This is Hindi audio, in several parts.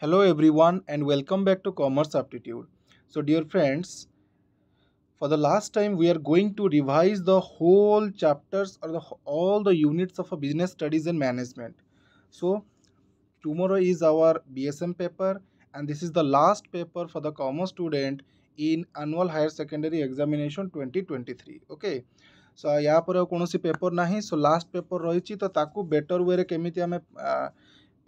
hello everyone and welcome back to commerce aptitude so dear friends for the last time we are going to revise the whole chapters or the, all the units of a business studies and management so tomorrow is our bsm paper and this is the last paper for the commerce student in annual higher secondary examination 2023 okay so यहाँ पर paper କୌଣସି ପେପର ନାହିଁ ସୋ ଲାଷ୍ଟ ପେପର ରହିଛି better. Where a ୱେରେ I ଆମେ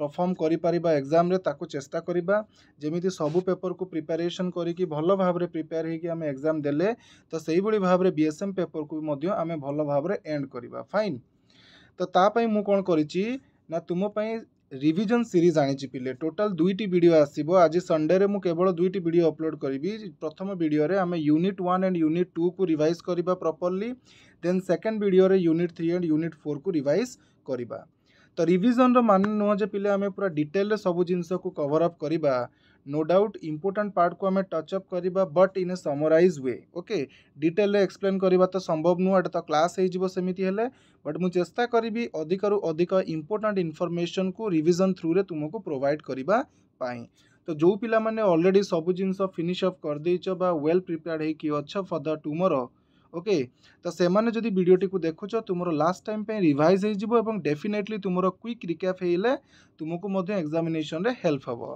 परफर्म करजाम चेस्टा करवा जमी सब पेपर को प्रिपेरेसन करिपेयर भाव प्रिपेयर दे तो से भाव में बीएसएम पेपर को भल भाव एंड करवा फाइन तो ताप कौन कर तुम्हें रिविजन सीरीज आनी पिले टोटाल दुईट भिड आसो आज संडे केवल दुईट भिड अपलोड करी प्रथम भिडे आम unit one and unit two को रिभाइज करवा प्रपर्ली देन सेकेंड भिडे unit three and unit four को रिभाइज करवा ତ ରିଭିଜନ୍ର ମାନେ ନୁହଁ ଯେ ପିଲା ଆମେ ପୁରା ଡିଟେଲ୍ରେ ସବୁ ଜିନିଷକୁ କଭର୍ ଅପ୍ କରିବା ନୋ ଡାଉଟ୍ ଇମ୍ପୋର୍ଟାଣ୍ଟ ପାର୍ଟକୁ ଆମେ ଟଚ୍ ଅପ୍ କରିବା but in a summarise way okay ଡିଟେଲ୍ରେ ଏକ୍ସପ୍ଲେନ୍ କରିବା ତ ସମ୍ଭବ ନୁହଁ ଏଇଟା ତ କ୍ଲାସ୍ ହେଇଯିବ ସେମିତି ହେଲେ ବଟ୍ ମୁଁ ଚେଷ୍ଟା କରିବି ଅଧିକରୁ ଅଧିକ ଇମ୍ପୋର୍ଟାଣ୍ଟ ଇନଫର୍ମେସନ୍କୁ ରିଭିଜନ୍ ଥ୍ରୁରେ ତୁମକୁ ପ୍ରୋଭାଇଡ଼ କରିବା ପାଇଁ ତ ଯେଉଁ ପିଲାମାନେ ଅଲରେଡ଼ି ସବୁ ଜିନିଷ ଫିନିଶ୍ ଅପ୍ କରିଦେଇଛ ବା ୱେଲ୍ ପ୍ରିପେୟାର୍ଡ଼ ହେଇକି ଅଛ ଫର୍ ଦ ଟୁମୋରୋ ওকে ତ ସେମାନେ ଯଦି ଭିଡ଼ିଓଟିକୁ ଦେଖୁଛ ତୁମର ଲାଷ୍ଟ ଟାଇମ୍ ପାଇଁ ରିଭାଇଜ୍ ହେଇଯିବ ଏବଂ ଡେଫିନେଟଲି ତୁମର କ୍ୱିକ୍ ରିକ୍ୟାପ୍ ହେଇଲେ ତୁମକୁ ମଧ୍ୟ ଏକ୍ଜାମିନେସନରେ ହେଲ୍ପ ହେବ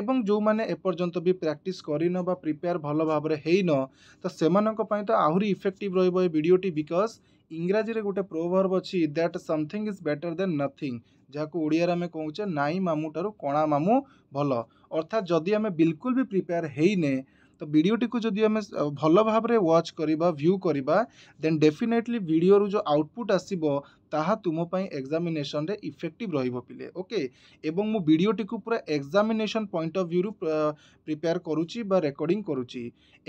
ଏବଂ ଯେଉଁମାନେ ଏପର୍ଯ୍ୟନ୍ତ ବି ପ୍ରାକ୍ଟିସ୍ କରିନ ବା ପ୍ରିପେୟାର ଭଲ ଭାବରେ ହେଇନ ତ ସେମାନଙ୍କ ପାଇଁ ତ ଆହୁରି ଇଫେକ୍ଟିଭ୍ ରହିବ ଏ ଭିଡ଼ିଓଟି ବିକଜ୍ ଇଂରାଜୀରେ ଗୋଟେ ପ୍ରୋଭର୍ବ ଅଛି that something is better than nothing ଯାହାକୁ ଓଡ଼ିଆରେ ଆମେ କହୁଛେ ନାଇଁ ମାମୁଁ ଠାରୁ କଣା ମାମୁଁ ଭଲ ଅର୍ଥାତ୍ ଯଦି ଆମେ ବିଲକୁଲ ବି ପ୍ରିପେୟାର ହେଇନେ ତ ଭିଡ଼ିଓଟିକୁ ଯଦି ଆମେ ଭଲ ଭାବରେ ୱାଚ୍ କରିବା ଭ୍ୟୁ କରିବା ଦେନ୍ ଡେଫିନେଟଲି ଭିଡ଼ିଓରୁ ଯେଉଁ ଆଉଟପୁଟ୍ ଆସିବ ତାହା ତୁମ ପାଇଁ ଏକ୍ଜାମିନେସନ୍ରେ ଇଫେକ୍ଟିଭ୍ ରହିବ ପିଲେ ଓକେ ଏବଂ ମୁଁ ଭିଡ଼ିଓଟିକୁ ପୁରା ଏକ୍ଜାମିନେସନ୍ ପଏଣ୍ଟ ଅଫ୍ ଭ୍ୟୁରୁ ପ୍ରିପେୟାର କରୁଛି ବା ରେକର୍ଡ଼ିଂ କରୁଛି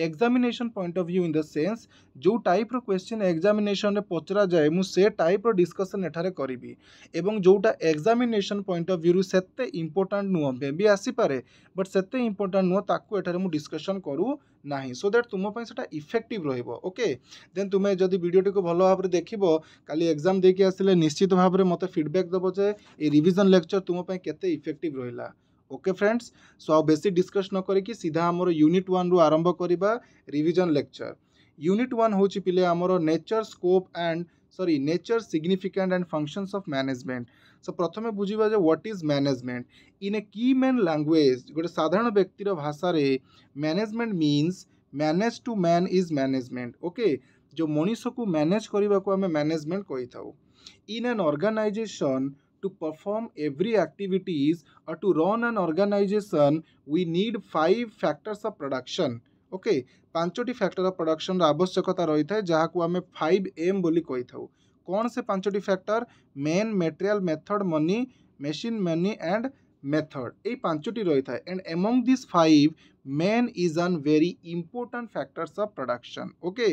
examination point of view in the sense ଯେଉଁ ଟାଇପ୍ର କ୍ୱେଶ୍ଚିନ୍ ଏକ୍ଜାମିନେସନ୍ରେ ପଚରାଯାଏ ମୁଁ ସେ ଟାଇପ୍ର ଡିସ୍କସନ୍ ଏଠାରେ କରିବି ଏବଂ ଯେଉଁଟା ଏକ୍ଜାମିନେସନ୍ ପଏଣ୍ଟ ଅଫ୍ ଭ୍ୟୁରୁ ସେତେ ଇମ୍ପୋର୍ଟାଣ୍ଟ ନୁହଁ ମେ ବି ଆସିପାରେ ବଟ୍ ସେତେ ଇମ୍ପୋର୍ଟାଣ୍ଟ ନୁହଁ ତାକୁ ଏଠାରେ ମୁଁ ଡିସ୍କସନ୍ କରୁ ନାହିଁ ସୋ ଦ୍ୟାଟ୍ ତୁମ ପାଇଁ ସେଇଟା ଇଫେକ୍ଟିଭ୍ ରହିବ ଓକେ ଦେନ୍ ତୁମେ ଯଦି ଭିଡ଼ିଓଟିକୁ ଭଲ ଭାବରେ ଦେଖିବ କାଲି ଏକ୍ଜାମ୍ ଦେଇକି ଆସିଲେ ନିଶ୍ଚିତ ଭାବରେ ମୋତେ ଫିଡ଼ବ୍ୟାକ୍ ଦେବ ଯେ ଏଇ ରିଭିଜନ୍ ଲେକ୍ଚର୍ ତୁମ ପାଇଁ କେତେ ଇଫେକ୍ଟିଭ୍ ରହିଲା ଓକେ ଫ୍ରେଣ୍ଡସ୍ ସୋ ଆଉ ବେଶୀ ଡିସ୍କସ୍ ନ କରିକି ସିଧା ଆମର ୟୁନିଟ୍ ୱାନ୍ରୁ ଆରମ୍ଭ କରିବା ରିଭିଜନ୍ ଲେକ୍ଚର୍ ୟୁନିଟ୍ ୱାନ୍ ହେଉଛି ପିଲେ ଆମର nature scope and sorry nature significant and functions of management so প্রথমে বুঝবা যে what is management in a common language গোটে সাধারণ ব্যক্তির ভাষায় management means manage to man is management okay যে মনিষকু ম্যানেজ করা আমি ম্যানেজমেন্ট কই থাও in an organisation to perform every activities or to run an organization we need five factors of production okay okay, ପାଞ୍ଚଟି ଫ୍ୟାକ୍ଟର ଅଫ୍ ପ୍ରଡକ୍ସନର ଆବଶ୍ୟକତା ରହିଥାଏ ଯାହାକୁ ଆମେ ଫାଇଭ୍ ଏମ୍ ବୋଲି କହିଥାଉ कौन से પાંચોટી factor man material method money machine money and method ये পাঁচটি রয়েছে and among this five men is an very important factors of production okay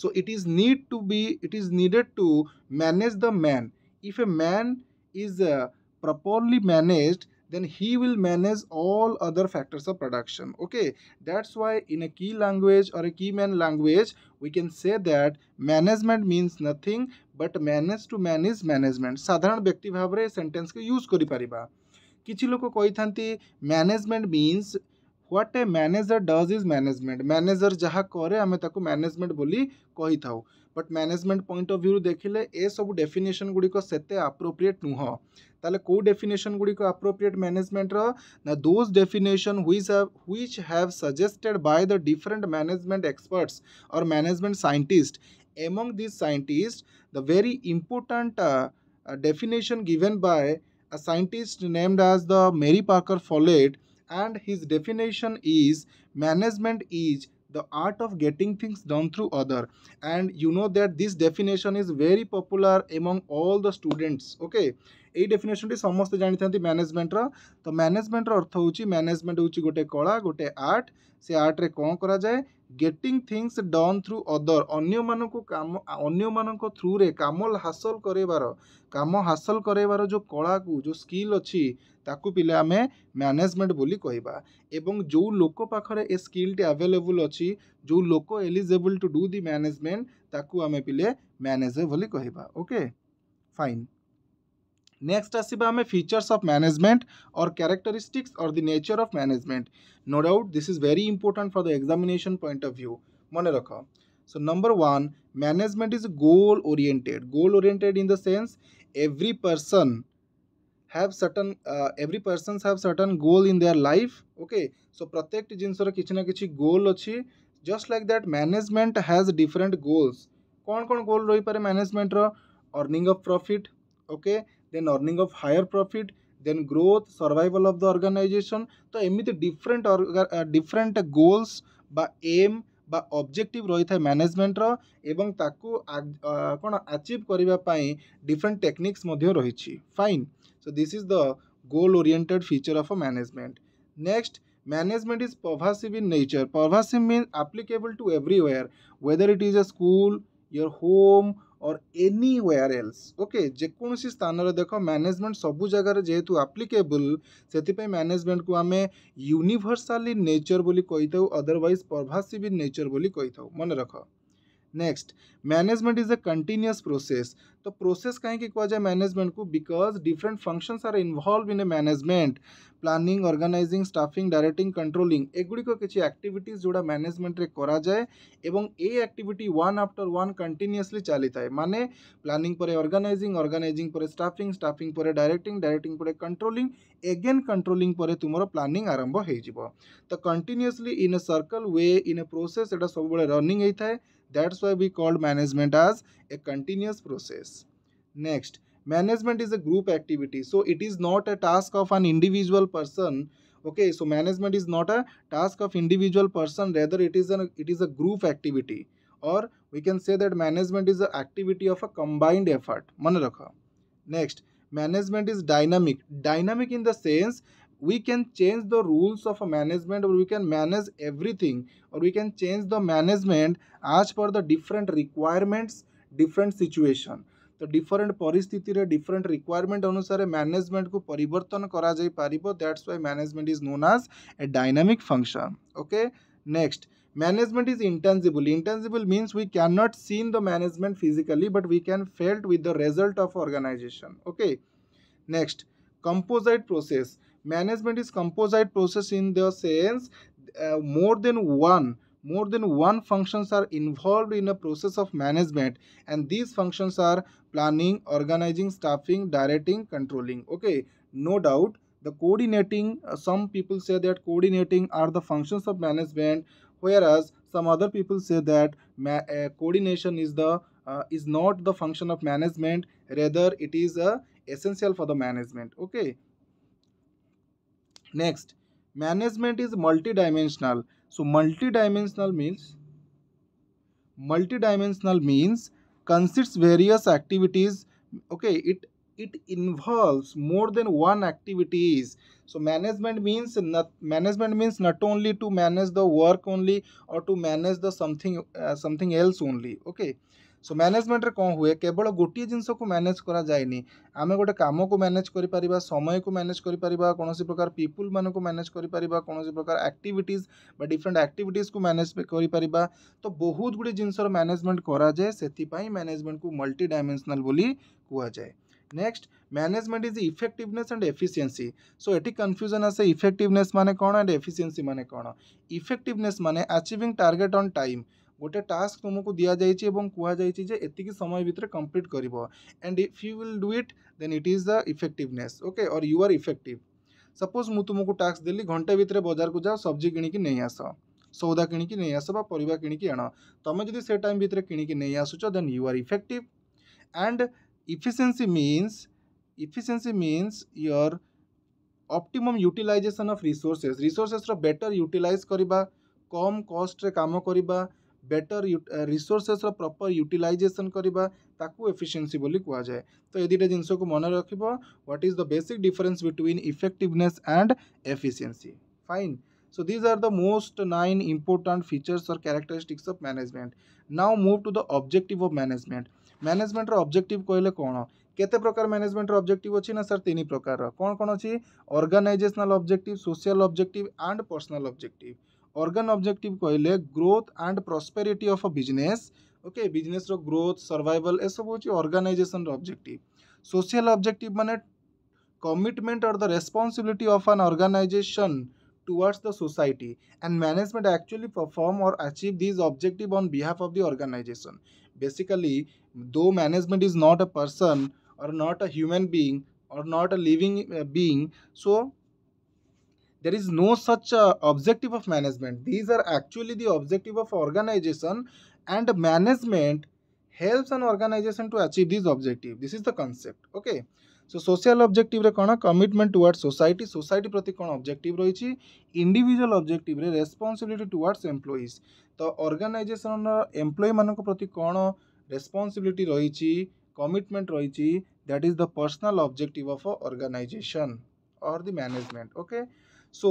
so it is need to be it is needed to manage the man if a man is uh, properly managed then he will manage all other factors of production okay that's why in a key language or a key man language we can say that management means nothing but manage to manage management साधारण व्यक्ति भाव में सेन्टेन्स को यूज कर किसी लोक कही management means what a manager does is management manager जहाँ कै आम मैनेजमेंट बोली कही था but management point of view देखिले ए सब डेफिनेशन गुड़िक सेप्रोप्रिएट नुह ताले कौ डेफिनेशन गुड़िक आप्रोप्रिएट मैनेजमेंट ना दोज डेफिनेशन हुई हुई have suggested by the different management experts और management scientist among these scientists the very important uh, uh, definition given by a scientist named as the Mary Parker Follett and his definition is management is the art of getting things done through other and you know that this definition is very popular among all the students okay definition is এই ডেফিনেসনটি ସମସ୍ତେ the management or ମ୍ୟାନେଜମେଣ୍ଟର management uchi gote ହେଉଛି gote art. Se art re ଆର୍ଟରେ kora କରାଯାଏ getting things done through other ଅନ୍ୟମାନଙ୍କୁ କାମ ଅନ୍ୟମାନଙ୍କ ଥ୍ରୁରେ କାମ ହାସଲ କରାଇବାର କାମ ହାସଲ କରାଇବାର ଯେଉଁ କଳାକୁ ଯେଉଁ ସ୍କିଲ୍ ଅଛି ତାକୁ ପିଲା ଆମେ ମ୍ୟାନେଜମେଣ୍ଟ ବୋଲି କହିବା ଏବଂ ଯେଉଁ ଲୋକ ପାଖରେ ଏ ସ୍କିଲ୍ଟି ଆଭେଲେବୁଲ୍ ଅଛି ଯେଉଁ ଲୋକ ଏଲିଜେବୁଲ୍ ଟୁ ଡୁ ଦି ମ୍ୟାନେଜମେଣ୍ଟ ତାକୁ ଆମେ ପିଲେ ମ୍ୟାନେଜର୍ ବୋଲି କହିବା ଓକେ ଫାଇନ୍ नेक्स्ट आसवा आम फीचर्स अफ मैनेजमेंट और क्यारेक्टरीस्टिक्स और the nature of management no doubt this is very important for the examination point of view मन रख so number one management is goal oriented goal oriented in the sense every person have certain uh, every persons have certain goal in their life okay so protect jinsor kichi na kichi goal achi just like that management has different goals kon kon goal roi pare management ro earning of profit okay then earning of higher profit then growth survival of the organization তো এমনিতে different different goals বা aim বা অবজেক্টিভ ରହିଥାଏ ମ୍ୟାନେଜମେଣ୍ଟର ଏବଂ ତାକୁ କ'ଣ ଆଚିଭ୍ କରିବା ପାଇଁ ଡିଫରେଣ୍ଟ ଟେକ୍ନିକ୍ସ ମଧ୍ୟ ରହିଛି fine so this is the goal oriented feature of a management next management is pervasive in nature pervasive means applicable to everywhere whether it is a school your home और ଏନିୱେୟାର ଏଲ୍ସ ଓକେ ଯେକୌଣସି ସ୍ଥାନରେ ଦେଖ ମ୍ୟାନେଜମେଣ୍ଟ ସବୁ ଜାଗାରେ ଯେହେତୁ ଆପ୍ଲିକେବୁଲ୍ ସେଥିପାଇଁ ମ୍ୟାନେଜମେଣ୍ଟକୁ ଆମେ ୟୁନିଭର୍ସାଲି ନେଚର୍ ବୋଲି କହିଥାଉ ଅଦରୱାଇଜ୍ ପରଭାସିଭ୍ ଇନ୍ ନେଚର୍ ବୋଲି କହିଥାଉ ମନେ ରଖ next management is a continuous process तो प्रोसेस कहीं कि क्या जाए मैनेजमेंट को because different functions are involve in a management planning organising staffing directing controlling एगुड़िक कि एक्टिविटीज जोड़ा मैनेजमेंट रे करा जाए एवं ए activity one after one continuously चली थाए माने प्लानिंग परे ऑर्गेनाइजिंग ऑर्गेनाइजिंग परे स्टाफिंग स्टाफिंग परे डायरेक्टिंग डायरेक्टिंग परे कंट्रोलिंग एगेन कंट्रोलिंग परे तुम प्लानिंग आरंभ हो तो continuously in a circle way in a process एटा सब रनिंग होता है That's why we called management as a continuous process. Next, management is a group activity. So it is not a task of an individual person. Okay, so management is not a task of individual person. Rather, it is an it is a group activity. Or we can say that management is the activity of a combined effort. Manrakha. Next, management is dynamic. Dynamic in the sense we can change the rules of management or we can manage everything or we can change the management as per the different requirements different situation The different different परिस्थिति डिफरेन्ट रिक्वयरमेंट अनुसार management को परिवर्तन करा जाई paribo. That's why management is known as a dynamic function. Okay. Next, management is intangible intangible means we cannot see the management physically but we can felt with the result of organization okay next composite process management is composite process in the sense uh, more than one more than one functions are involved in a process of management and these functions are planning organizing staffing directing controlling okay no doubt the coordinating uh, some people say that coordinating are the functions of management whereas some other people say that uh, coordination is the uh, is not the function of management rather it is a uh, essential for the management okay next management is multidimensional so multidimensional means multidimensional means consists various activities okay it it involves more than one activities so management means not management means not only to manage the work only or to manage the something uh, something else only okay so ম্যানেজমেন্টরে কম হুয়ে কেবল গোটিয়ে জিনিসকে ম্যানেজ করা যায়নি ଆମେ ଗୋଟେ କାମକୁ ମ୍ୟାନେଜ୍ କରିପାରିବା ସମୟକୁ ମ୍ୟାନେଜ୍ କରିପାରିବା କୌଣସି ପ୍ରକାର ପିପୁଲ୍ମାନଙ୍କୁ ମ୍ୟାନେଜ୍ କରିପାରିବା କୌଣସି ପ୍ରକାର ଆକ୍ଟିଭିଟିଜ୍ ବା ଡିଫରେଣ୍ଟ ଆକ୍ଟିଭିଟିଜ୍କୁ ମ୍ୟାନେଜ୍ କରିପାରିବା ତ ବହୁତ ଗୁଡ଼ିଏ ଜିନିଷର ମ୍ୟାନେଜମେଣ୍ଟ କରାଯାଏ ସେଥିପାଇଁ ମ୍ୟାନେଜମେଣ୍ଟକୁ ମଲ୍ଟି ଡାଇମେନ୍ସନାଲ୍ ବୋଲି କୁହାଯାଏ next management is effectiveness and efficiency so ଏଠି କନଫ୍ୟୁଜନ୍ ଆସେ ଇଫେକ୍ଟିଭନେସ୍ ମାନେ କ'ଣ ଆଣ୍ଡ ଏଫିସିଏନ୍ସି ମାନେ କ'ଣ ଇଫେକ୍ଟିଭନେସ୍ ମାନେ ଆଚିଭିଂ ଟାର୍ଗେଟ୍ ଅନ୍ ଟାଇମ୍ गोटे टास्क तुमको दि जाइए कहुक समय भितर कम्प्लीट कर and if you will do it then it is the effectiveness okay और यू आर इफेक्टिव सपोज मु तुमको टास्क देली घंटे भितर बजार को जाओ सब्जी किणिक नहीं आस सौदा किणिक नहीं आस पर किणिक आण तुम्हें जब से टाइम भितर कि नहीं आसुच then you are effective and efficiency means efficiency means your optimum utilisation of resources resources better utilise करवा कम कस्ट्रे रे काम करवा ବେଟର୍ ରିସୋର୍ସେସ୍ର ପ୍ରପର୍ ୟୁଟିଲାଇଜେସନ୍ କରିବା ତାକୁ ଏଫିସିଏନ୍ସି ବୋଲି କୁହାଯାଏ ତ ଏ ଦୁଇଟା ଜିନିଷକୁ ମନେ ରଖିବ what is the basic difference between effectiveness and efficiency fine So these are the most nine important features or characteristics of management. Now move to the objective of management. Management ର objective କହିଲେ କ'ଣ? କେତେ ପ୍ରକାର ମ୍ୟାନେଜମେଣ୍ଟର ଅବଜେକ୍ଟିଭ୍ ଅଛି ନା ସାର୍ ତିନି ପ୍ରକାରର କ'ଣ କ'ଣ ଅଛି organisational objective social objective and personal objective organ objective କହିଲେ growth and prosperity of a business okay business ର growth survival ଏସବୁ ହେଉଛି organization objective social objective ମାନେ commitment or the responsibility of an organization towards the society and management actually perform or achieve these objective on behalf of the organization basically though management is not a person or not a human being or not a living eh, being so there is no such uh, objective of management these are actually the objective of organization and management helps an organization to achieve this objective this is the concept okay so social objective रे कौन commitment towards society society प्रति कौन objective रही individual objective रे responsibility towards employees तो organization employee मान प्रति कौन responsibility रही commitment रही that is the personal objective of a organization or the management okay so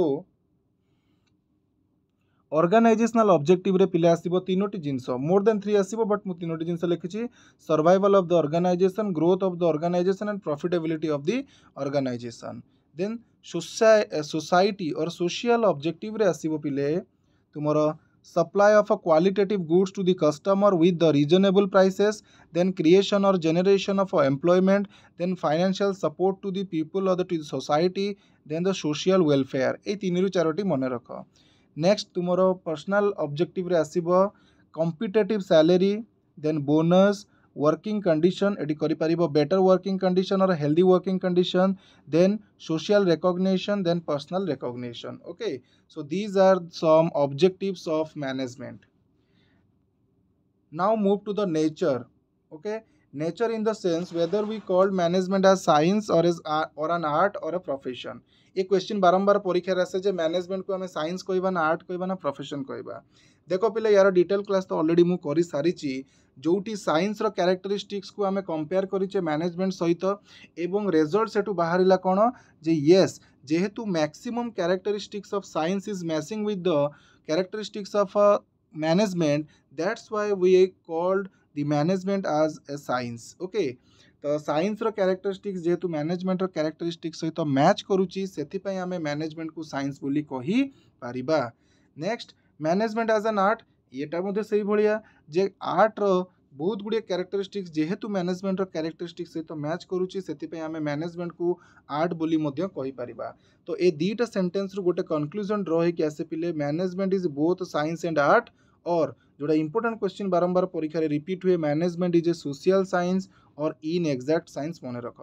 organisational ଅବଜେକ୍ଟିଭ୍ରେ ପିଲା ଆସିବ ତିନୋଟି ଜିନିଷ ମୋର୍ ଦେନ୍ ଥ୍ରୀ ଆସିବ ବଟ୍ ମୁଁ ତିନୋଟି ଜିନିଷ ଲେଖିଛି survival of the organisation growth of the organisation and profitability of the organisation then society or social ଅବଜେକ୍ଟିଭ୍ରେ ଆସିବ ପିଲେ ତୁମର supply of a qualitative goods to the customer with the reasonable prices, then creation or generation of employment, then financial support to the people or the, to the society, then the social welfare. Next, tomorrow personal objective, রাখ competitive salary, then bonus, working condition ये कर बेटर वर्किंग कंडीशन और healthy working condition then social recognition then personal recognition okay so these are some objectives of management now move to the nature okay nature in the sense whether we called management as science और एज और एन आर्ट और अ प्रोफेशन ये क्वेश्चन बारंबार परीक्षा आसे जे मैनेजमेंट को हमें साइंस कहाना आर्ट ना प्रोफेशन कह देखो पिले यार डिटेल क्लास तो अलरेडी मुझे सारी ଯେଉଁଠି ସାଇନ୍ସର କ୍ୟାରେକ୍ଟରିଷ୍ଟିକ୍ସକୁ ଆମେ କମ୍ପେୟାର କରିଛେ ମ୍ୟାନେଜମେଣ୍ଟ ସହିତ ଏବଂ ରେଜଲ୍ଟ ସେଠୁ ବାହାରିଲା କ'ଣ ଯେ ୟେସ୍ ଯେହେତୁ maximum characteristics of science is matching with the characteristics of management that's why we called the management as a science okay ତ ସାଇନ୍ସର କ୍ୟାରେକ୍ଟରିଷ୍ଟିକ୍ସ ଯେହେତୁ ମ୍ୟାନେଜମେଣ୍ଟର କ୍ୟାରେକ୍ଟରିଷ୍ଟିକ୍ସ ସହିତ ମ୍ୟାଚ୍ କରୁଛି ସେଥିପାଇଁ ଆମେ ମ୍ୟାନେଜମେଣ୍ଟକୁ ସାଇନ୍ସ ବୋଲି କହିପାରିବା ନେକ୍ସଟ ମ୍ୟାନେଜମେଣ୍ଟ ଆଜ୍ ଆନ୍ ଆର୍ଟ ଇଏଟା ମଧ୍ୟ ସେଇଭଳିଆ जे आर्टर बहुत गुड़िया क्यारेक्टरीस्टिक्स जेहेतु मैनेजमेंटर क्यारेक्टरीस्टिक्स सहित मैच तो मैच करें मैनेजमेंट को आर्ट बोली तो ये दुईटा सेन्टेन्स गोटे कनक्लूजन ड्रिकी आसपिले management is both science and art और जोड़ा इंपोर्टेंट क्वेश्चन बारंबार परीक्षा रिपीट हुए management is a social science और इन एक्जाक्ट सैंस मन रख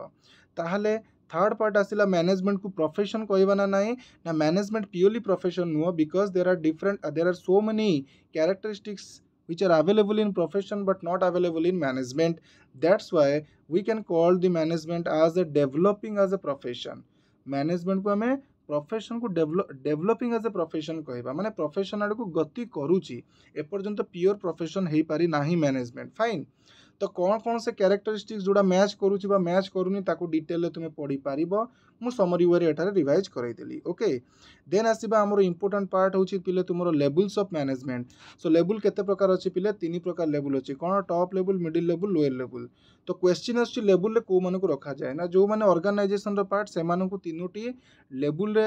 ताहले थर्ड पार्ट आसला मैनेजमेंट को प्रोफेशन कहाना ना ना मैनेजमेंट प्योरली प्रोफेशन नुह because there are different there are so many characteristics which are available in profession but not available in management that's why we can call the management as a developing as a profession management को हमें ପ୍ରଫେସନ୍କୁ ଡେଭଲପିଂ ଆଜ୍ ଏ ପ୍ରଫେସନ୍ କହିବା ମାନେ ପ୍ରଫେସନ୍ ଆଡ଼କୁ ଗତି କରୁଛି ଏପର୍ଯ୍ୟନ୍ତ ପିଓର୍ ପ୍ରଫେସନ୍ ହୋଇପାରି ନାହିଁ ମ୍ୟାନେଜମେଣ୍ଟ ଫାଇନ୍ ତ କ'ଣ କ'ଣ ସେ କ୍ୟାରେକ୍ଟରିଷ୍ଟିକ୍ସ ଯେଉଁଟା ମ୍ୟାଚ୍ କରୁଛି ବା ମ୍ୟାଚ୍ କରୁନି ତାକୁ ଡିଟେଲରେ ତୁମେ ପଢ଼ିପାରିବ ମୁଁ ସମରି ୱେରେ ଏଠାରେ ରିଭାଇଜ୍ କରାଇଦେଲି ଓକେ ଦେନ୍ ଆସିବା ଆମର ଇମ୍ପୋର୍ଟାଣ୍ଟ ପାର୍ଟ ହେଉଛି ପିଲେ ତୁମର ଲେବୁଲ୍ସ ଅଫ୍ ମ୍ୟାନେଜମେଣ୍ଟ ସୋ ଲେବୁଲ୍ କେତେ ପ୍ରକାର ଅଛି ପିଲେ ତିନି ପ୍ରକାର ଲେବୁଲ୍ ଅଛି କ'ଣ ଟପ୍ ଲେବୁଲ୍ ମିଡିଲ୍ ଲେବୁଲ୍ ଲୋୟର୍ ଲେବୁଲ୍ ତ କ୍ୱେଶ୍ଚିନ୍ ଆସୁଛି ଲେବୁଲ୍ରେ କେଉଁମାନଙ୍କୁ ରଖାଯାଏ ନା ଯେଉଁମାନେ ଅର୍ଗାନାଇଜେସନ୍ର ପାର୍ଟ ସେମାନଙ୍କୁ ତିନୋଟି ଲେବୁଲ୍ରେ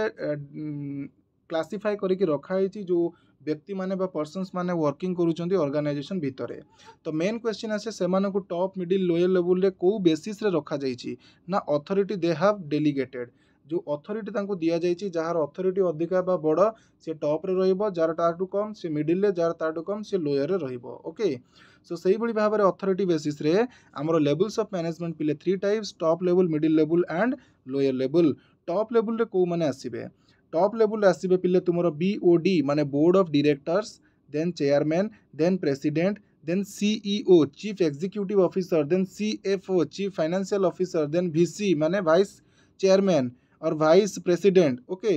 କ୍ଲାସିଫାଏ କରିକି ରଖାହେଇଛି ଯେଉଁ ବ୍ୟକ୍ତିମାନେ ବା ପର୍ସନ୍ସମାନେ ୱାର୍କିଂ କରୁଛନ୍ତି ଅର୍ଗାନାଇଜେସନ୍ ଭିତରେ ତ ମେନ୍ କ୍ୱେଶ୍ଚିନ୍ ଆସେ ସେମାନଙ୍କୁ ଟପ୍ ମିଡ଼ିଲ୍ ଲୋୟର୍ ଲେବୁଲ୍ରେ କେଉଁ ବେସିସ୍ରେ ରଖାଯାଇଛି ନା ଅଥରିଟି ଦେ ହାଭ୍ ଡେଲିଗେଟେଡ଼୍ ଯେଉଁ ଅଥରିଟି ତାଙ୍କୁ ଦିଆଯାଇଛି ଯାହାର ଅଥରିଟି ଅଧିକା ବା ବଡ଼ ସେ ଟପ୍ରେ ରହିବ ଯାହାର ତା'ଠୁ କମ୍ ସେ ମିଡ଼ିଲ୍ରେ ଯାହାର ତା'ଠୁ କମ୍ ସେ ଲୋୟର୍ରେ ରହିବ ଓକେ ସୋ ସେହିଭଳି ଭାବରେ ଅଥରିଟି ବେସିସ୍ରେ ଆମର ଲେବୁଲ୍ସ ଅଫ୍ ମ୍ୟାନେଜମେଣ୍ଟ ପିଲେ ଥ୍ରୀ ଟାଇପ୍ସ ଟପ୍ ଲେବୁଲ୍ ମିଡ଼ିଲ୍ ଲେବୁଲ୍ ଆଣ୍ଡ ଲୋୟର୍ ଲେବୁଲ୍ ଟପ୍ ଲେବୁଲ୍ରେ କେଉଁମାନେ ଆସିବେ টপ লেভেল আসবে পিলে তোমার বিওডি মানে board of directors then chairman then president then CEO chief executive officer then CFO chief financial officer then VC माने vice chairman और vice president ओके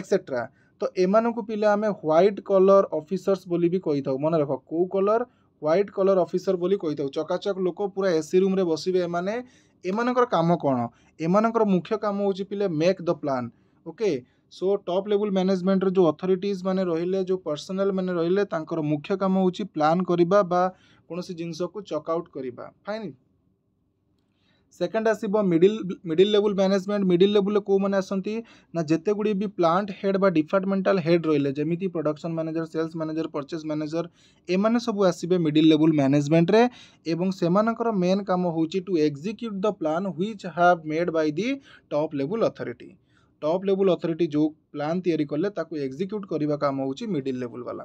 एक्सेट्रा तो एमानू पिला आम ह्वैट कलर अफिसर्स बोली भी कही था मन रख कौ कलर ह्वैट कलर अफिसर बोली कही था चकाचक लोक पूरा एसी रूम्रे बसवे एम एम कम कौन एम मुख्य कम हो पिले make the plan okay okay? So top level ମ୍ୟାନେଜମେଣ୍ଟର ଯେଉଁ ଅଥରିଟିଜ୍ ମାନେ ରହିଲେ ଯେଉଁ ପର୍ସନାଲ୍ ମାନେ ରହିଲେ ତାଙ୍କର ମୁଖ୍ୟ କାମ ହେଉଛି ପ୍ଲାନ୍ କରିବା ବା କୌଣସି ଜିନିଷକୁ ଚକ୍ ଆଉଟ୍ କରିବା ଫାଇନ୍ ସେକେଣ୍ଡ ଆସିବ ମିଡ଼ିଲ୍ ମିଡ଼ିଲ୍ ଲେବୁଲ୍ ମ୍ୟାନେଜମେଣ୍ଟ ମିଡ଼ିଲ୍ ଲେବୁଲ୍ରେ କେଉଁମାନେ ଆସନ୍ତି ନା ଯେତେ ଗୁଡ଼ିଏ ବି ପ୍ଲାଣ୍ଟ ହେଡ଼୍ ବା ଡିପାର୍ଟମେଣ୍ଟାଲ ହେଡ଼୍ ରହିଲେ ଯେମିତି production manager sales manager purchase manager ଏମାନେ ସବୁ ଆସିବେ ମିଡ଼ିଲ୍ ଲେବୁଲ୍ ମ୍ୟାନେଜମେଣ୍ଟରେ ଏବଂ ସେମାନଙ୍କର ମେନ୍ କାମ ହେଉଛି to execute the plan which have made by the top ଲେବୁଲ୍ ଅଥରିଟି टॉप लेवल अथॉरिटी जो प्लान तैयारी कले एक्जिक्यूट करवा काम हो मिडिल लेवल वाला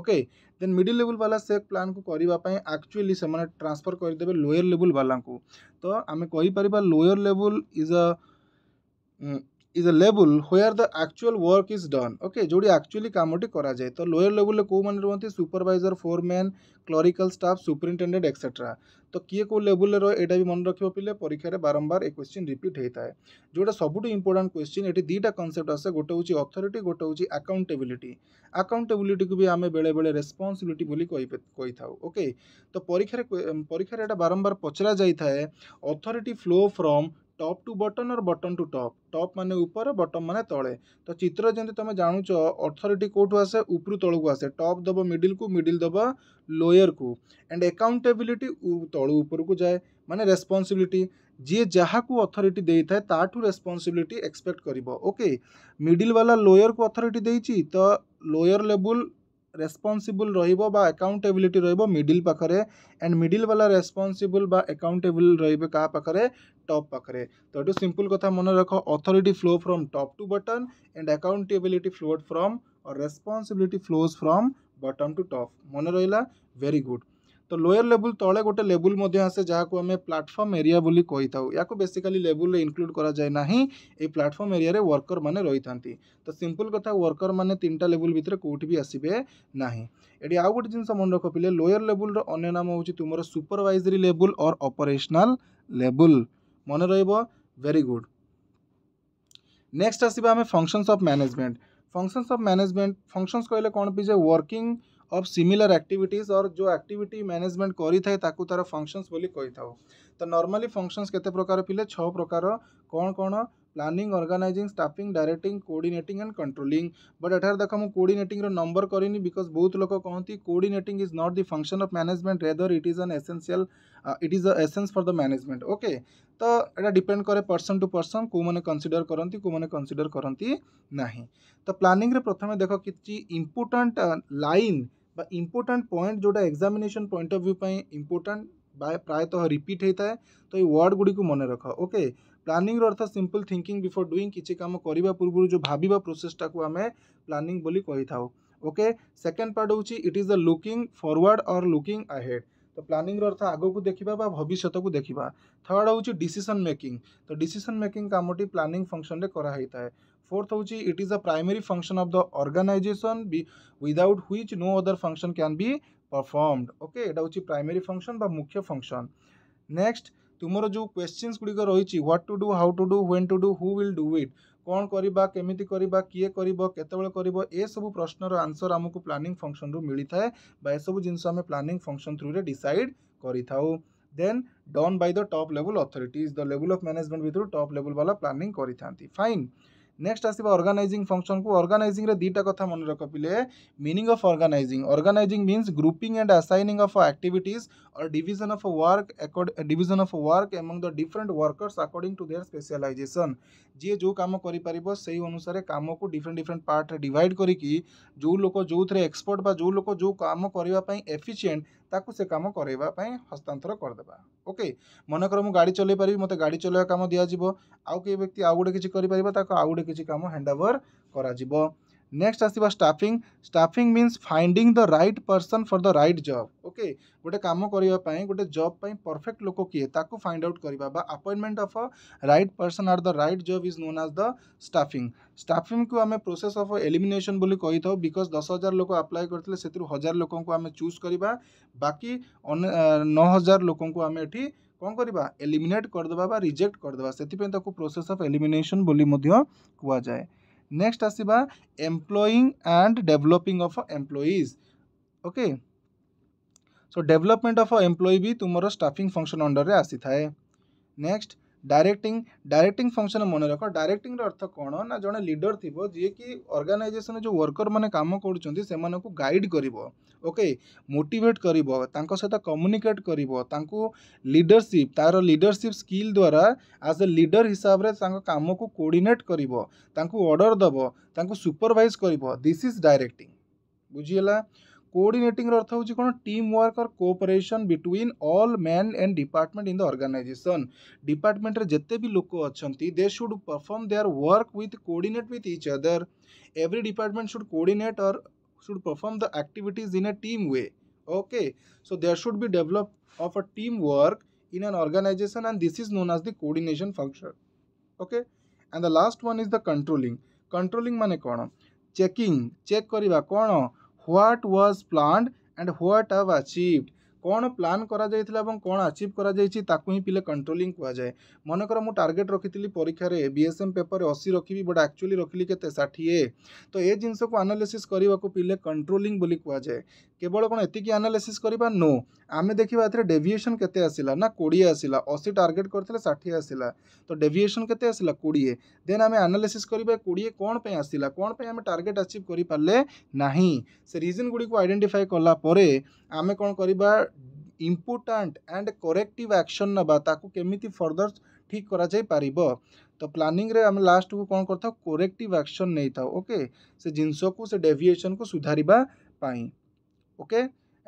ओके देन मिडिल लेवल वाला से प्लान को करने आकचुअली ट्रांसफर करदे लोअर लेवल वाला को तो आम कहीपर lower level is a is a লেবুল where the actual work is done okay ଯେଉଁଠି ଆକ୍ଚୁଆଲି କାମଟି କରାଯାଏ ତ ଲୋୟର ଲେବୁଲରେ କେଉଁମାନେ ରୁହନ୍ତି supervisor foreman clerical staff superintendent etcetera ତ କିଏ କେଉଁ ଲେବୁଲରେ ରହେ ଏଇଟା ବି ମନେ ରଖିବ ପିଲେ ପରୀକ୍ଷାରେ ବାରମ୍ବାର ଏ କ୍ୱେଶ୍ଚିନ୍ ରିପିଟ୍ ହୋଇଥାଏ ଯେଉଁଟା ସବୁଠୁ ଇମ୍ପୋର୍ଟାଣ୍ଟ କ୍ୱେଶ୍ଚିନ୍ ଏଠି ଦୁଇଟା କନସେପ୍ଟ ଆସେ ଗୋଟେ ହେଉଛି ଅଥରିଟି ଗୋଟେ ହେଉଛି ଆକାଉଣ୍ଟେବିଲିଟି ଆକାଉଣ୍ଟେବିଲିଟିକୁ ବି ଆମେ ବେଳେବେଳେ ରେସ୍ପନ୍ସିବିଲିଟି ବୋଲି କହିଥାଉ ଓକେ ତ ପରୀକ୍ଷାରେ ପରୀକ୍ଷାରେ ଏଇଟା ବାରମ୍ବାର ପଚରା ଯାଇଥାଏ authority flow from top to bottom or bottom to top top ମାନେ ଉପରେ ବଟମ୍ ମାନେ ତଳେ ତ ଚିତ୍ର ଯେମିତି ତୁମେ ଜାଣୁଛ ଅର୍ଥରିଟି କେଉଁଠୁ ଆସେ ଉପରୁ ତଳକୁ ଆସେ ଟପ୍ ଦେବ ମିଡ଼ିଲ୍କୁ ମିଡ଼ିଲ୍ ଦେବ ଲୋୟର୍କୁ ଆଣ୍ଡ ଏକାଉଣ୍ଟେବିଲିଟି ତଳୁ ଉପରକୁ ଯାଏ ମାନେ ରେସ୍ପନ୍ସିବିଲିଟି ଯିଏ ଯାହାକୁ ଅଥରିଟି ଦେଇଥାଏ ତାଠୁ ରେସ୍ପନ୍ସିବିଲିଟି ଏକ୍ସପେକ୍ଟ କରିବ ଓକେ ମିଡ଼ିଲ୍ ବାଲା ଲୋୟର୍କୁ ଅଥରିଟି ଦେଇଛି ତ ଲୋୟର୍ ଲେବୁଲ୍ ରେସ୍ପନ୍ସିବୁଲ୍ ରହିବ ବା ଆକାଉଣ୍ଟେବିଲିଟି ରହିବ ମିଡ଼ିଲ୍ ପାଖରେ ଆଣ୍ଡ ମିଡ଼ିଲ୍ ବାଲା ରେସ୍ପନ୍ସିବୁଲ୍ ବା ଆକାଉଣ୍ଟେବୁଲ୍ ରହିବେ କାହା ପାଖରେ ଟପ୍ ପାଖରେ ତ ଏଠୁ ସିମ୍ପଲ୍ କଥା ମନେ ରଖ authority flow from top to bottom and accountability flows from or responsibility flows from bottom to top ମନେ ରହିଲା ଭେରି ଗୁଡ୍ तो लोअर लेवल तले गोटे लेवल आसे जहाँ आम प्लाटफर्म एरिया कही था या बेसिकाली लेवल इनक्लूड कराए प्लाटफर्म एरिया वर्कर मैंने रही था तो सिंपल कथ वर्कर मैंने तीन टा लेवल भितर कौटि भी आसवे ना ये आउ गोटे जिनस मन रखिले लोअर लेवल अन्य नाम हूँ तुम सुपरवैजरी लेवल और अपरेसनाल लेवल मन रेरी गुड नेक्स्ट आसवा आम of management functions of management function कहले कौन भी working of similar activities or ଯେଉଁ ଆକ୍ଟିଭିଟି ମ୍ୟାନେଜମେଣ୍ଟ କରିଥାଏ ତାକୁ ତା'ର ଫଙ୍କସନ୍ସ ବୋଲି କହିଥାଉ ତ ନର୍ମାଲି ଫଙ୍କସନ୍ସ କେତେ ପ୍ରକାର ପିଲେ ଛଅ ପ୍ରକାର କ'ଣ କ'ଣ planning organizing staffing directing coordinating and controlling but ଏଠାରେ ଦେଖ ମୁଁ କୋଡ଼ିନେଟିଂର ନମ୍ବର କରିନି ବିକଜ୍ ବହୁତ ଲୋକ କହନ୍ତି coordinating is not the function of management rather it is an essential it is a essence for the management okay ତ ଏଇଟା ଡିପେଣ୍ଡ କରେ ପର୍ସନ୍ ଟୁ ପର୍ସନ୍ କେଉଁମାନେ କନସିଡ଼ର କରନ୍ତି କେଉଁମାନେ କନସିଡ଼ର କରନ୍ତି ନାହିଁ ତ ପ୍ଲାନିଂରେ ପ୍ରଥମେ ଦେଖ କିଛି ଇମ୍ପୋର୍ଟାଣ୍ଟ ଲାଇନ୍ ବା ଇମ୍ପୋର୍ଟାଣ୍ଟ ପଏଣ୍ଟ ଯେଉଁଟା ଏକ୍ଜାମିନେସନ୍ ପଏଣ୍ଟ ଅଫ୍ ଭ୍ୟୁ ପାଇଁ ଇମ୍ପୋର୍ଟାଣ୍ଟ ପ୍ରାୟତଃ ରିପିଟ୍ ହୋଇଥାଏ ତ ଏଇ ୱାର୍ଡ଼ ଗୁଡ଼ିକୁ ମନେ ରଖ ଓକେ ପ୍ଲାନିଂର ଅର୍ଥ ସିମ୍ପଲ୍ ଥିଙ୍କିଂ ବିଫୋର୍ ଡୁଇଂ କିଛି କାମ କରିବା ପୂର୍ବରୁ ଯେଉଁ ଭାବିବା ପ୍ରୋସେସ୍ଟାକୁ ଆମେ ପ୍ଲାନିଂ ବୋଲି କହିଥାଉ ଓକେ ସେକେଣ୍ଡ ପାର୍ଟ ହେଉଛି it is the looking forward or looking ahead ତ ପ୍ଲାନିଂର ଅର୍ଥ ଆଗକୁ ଦେଖିବା ବା ଭବିଷ୍ୟତକୁ ଦେଖିବା ଥାର୍ଡ଼ ହେଉଛି ଡିସିସନ୍ ମେକିଂ ତ ଡିସିସନ୍ ମେକିଂ କାମଟି ପ୍ଲାନିଂ ଫଙ୍କସନ୍ରେ କରାହୋଇଥାଏ fourth hoji it is a primary function of the organization be without which no other function can be performed okay এটা হচ্ছে primary function বা মুখ্য function next তোমার যে questions গুড়িক রয়েছে what to do how to do when to do who will do it কোন করিবা কেমিতি করিবা কিয়ে করিব কেতবেলে করিব এসবু প্রশ্নর আনসর আমাকে প্ল্যানিং ফংশন রু মিলিথায় বা এসবু জিনিস আমি প্ল্যানিং ফংশন থ্রু রে ডিসাইড করিথাও then down by the top level authorities the level of management ভিতর টপ লেভেল বালা প্ল্যানিং করিথান্তি ফাইন ନେକ୍ସଟ ଆସିବ ଅର୍ଗାନାଇଜିଂ ଫଙ୍କସନକୁ ଅର୍ଗାନାଇଜିଂରେ ଦୁଇଟା କଥା ମନେ ରଖ ପିଲେ meaning of organizing organizing means grouping and assigning of activities or division of work division of work among the different workers according to their specialization ଯିଏ ଯେଉଁ କାମ କରିପାରିବ ସେଇ ଅନୁସାରେ କାମକୁ ଡିଫରେଣ୍ଟ ଡିଫରେଣ୍ଟ ପାର୍ଟରେ ଡିଭାଇଡ଼ କରିକି ଯେଉଁ ଲୋକ ଯେଉଁଥିରେ ଏକ୍ସପର୍ଟ ବା ଯେଉଁ ଲୋକ ଯେଉଁ କାମ କରିବା ପାଇଁ ଏଫିସିଏଣ୍ଟ ତାକୁ ସେ କାମ କରାଇବା ପାଇଁ ହସ୍ତାନ୍ତର କରିଦେବା ওକେ ମନେକର ମୁଁ ଗାଡ଼ି ଚଲେଇ ପାରିବି ମୋତେ ଗାଡ଼ି ଚଲେଇବା କାମ ଦିଆଯିବ ଆଉ କେହି ବ୍ୟକ୍ତି ଆଉ ଗୋଟେ କିଛି କରିପାରିବ ତାକୁ ଆଉ ଗୋଟେ କିଛି କାମ ହ୍ୟାଣ୍ଡଓଭର୍ କରାଯିବ नेक्स्ट आसवा staffing staffing means finding the right person for the right job okay गोटे कम करने गोटे जब परफेक्ट लोक किए ताकू फाइंड आउट करवा appointment of a right person or the right job is known as the staffing staffing को आम प्रोसेस अफ एलिमिनेसन कही था बिकज दस हजार लोक आप्लाय करते हजार लोक आम चूज करवा बाकी नौ हजार लोक आम ये कौन करवा एलिमिनेट करदे रिजेक्ट करदे से प्रोसेस अफ एलिमिनेसन कहुए नेक्स्ट आसवा employing and developing of employees okay so development of employee भी तुम स्टाफिंग फंक्शन अंडर में आसी थाए नेक्स्ट ডাইরেক্টিং ডাইরেক্টিং ଫଙ୍କସନ୍ ମନେ ରଖ ଡାଇରେକ୍ଟିଂର ଅର୍ଥ କ'ଣ ନା ଜଣେ ଲିଡର୍ ଥିବ ଯିଏକି ଅର୍ଗାନାଇଜେସନ୍ ଯେଉଁ ୱାର୍କର୍ମାନେ କାମ କରୁଛନ୍ତି ସେମାନଙ୍କୁ ଗାଇଡ଼୍ କରିବ ଓକେ ମୋଟିଭେଟ୍ କରିବ ତାଙ୍କ ସହିତ କମ୍ୟୁନିକେଟ୍ କରିବ ତାଙ୍କୁ ଲିଡରସିପ୍ ତା'ର ଲିଡରସିପ୍ ସ୍କିଲ୍ ଦ୍ୱାରା ଆଜ୍ ଏ ଲିଡର୍ ହିସାବରେ ତାଙ୍କ କାମକୁ କୋଡ଼ିନେଟ୍ କରିବ ତାଙ୍କୁ ଅର୍ଡ଼ର୍ ଦେବ ତାଙ୍କୁ ସୁପରଭାଇଜ୍ କରିବ ଦିସ୍ ଇଜ୍ ଡାଇରେକ୍ଟିଂ ବୁଝିହେଲା କୋଅର୍ଡିନେଟିଂର ଅର୍ଥ ହେଉଛି କ'ଣ team work or cooperation between all man and department in the organization ଡିପାର୍ଟମେଣ୍ଟରେ ଯେତେ ବି ଲୋକ ଅଛନ୍ତି they should perform their work with coordinate with each other every department should coordinate or should perform the activities in a team way okay so there should be develop of a teamwork in an organization and this is known as the coordination function okay and the last one is the controlling controlling মানে কোন চেকিং চেক করিবা কোন what was planned and what have achieved କ'ଣ ପ୍ଲାନ୍ କରାଯାଇଥିଲା ଏବଂ କ'ଣ ଆଚିଭ୍ କରାଯାଇଛି ତାକୁ ହିଁ ପିଲା କଣ୍ଟ୍ରୋଲିଂ କୁହାଯାଏ ମନେକର ମୁଁ ଟାର୍ଗେଟ୍ ରଖିଥିଲି ପରୀକ୍ଷାରେ ବିଏସ୍ଏମ୍ ପେପରରେ ଅଶୀ ରଖିବି ବଟ୍ ଆକ୍ଚୁଆଲି ରଖିଲି କେତେ ଷାଠିଏ ତ ଏ ଜିନିଷକୁ ଆନାଲିସିସ୍ କରିବାକୁ ପିଲେ କଣ୍ଟ୍ରୋଲିଂ ବୋଲି କୁହାଯାଏ କେବଳ କ'ଣ ଏତିକି ଆନାଲିସିସ୍ କରିବା ନୋ ଆମେ ଦେଖିବା ଏଥିରେ ଡେଭିଏସନ୍ କେତେ ଆସିଲା ନା କୋଡ଼ିଏ ଆସିଲା ଅଶୀ ଟାର୍ଗେଟ୍ କରିଥିଲେ ଷାଠିଏ ଆସିଲା ତ ଡେଭିଏସନ୍ କେତେ ଆସିଲା କୋଡ଼ିଏ ଦେନ୍ ଆମେ ଆନାଲିସିସ୍ କରିବା କୋଡ଼ିଏ କ'ଣ ପାଇଁ ଆସିଲା କ'ଣ ପାଇଁ ଆମେ ଟାର୍ଗେଟ୍ ଆଚିଭ୍ କରିପାରିଲେ ନାହିଁ ସେ ରିଜନ୍ ଗୁଡ଼ିକୁ ଆଇଡେଣ୍ଟିଫାଏ କଲା ପରେ ଆମେ କ'ଣ କରିବା इम्पोर्टाट एंड करेक्टिव आक्शन नाता केमी फर्दर ठीक कर तो प्लानिंग रे आम लास्ट को कौन करेक्टिव एक्शन नहीं था ओके से जिनस को से डेविएशन को सुधार okay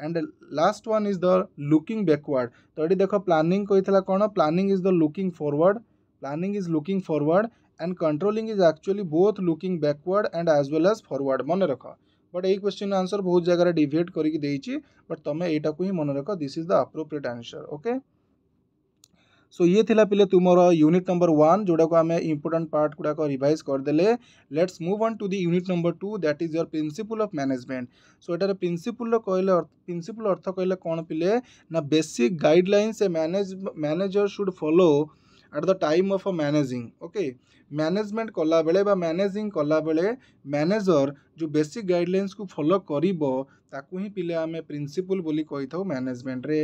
and last one is the looking backward तो ये देख प्लानिंग कही कौन planning is the looking forward planning is looking forward and controlling is actually both looking backward and as well as forward मन रख बट यही क्वेश्चन आंसर बहुत जगह डिभेट करके बट तुम्हें ତମେ ଏଇଟାକୁ ହିଁ ମନେ ରଖ this is the appropriate answer so ये थिला पिले तुमर यूनिट नंबर वन जोड़ा को आम इंपोर्टां पार्ट गुड़ाक रिभाइज करदे let's move on to the unit number two that is your principle of management so यार प्रिंसिपल कहले प्रिंसिपल अर्थ कहले कौन पिले ना basic guidelines a manage manager should follow at the time of managing okay management कला बेले मैनेजिंग कला बेले मैनेजर जो बेसिक गाइडलैंस को फॉलो करिबो ताकु ही पिले आमे प्रिंसिपल बोली कही था मैनेजमेंट रे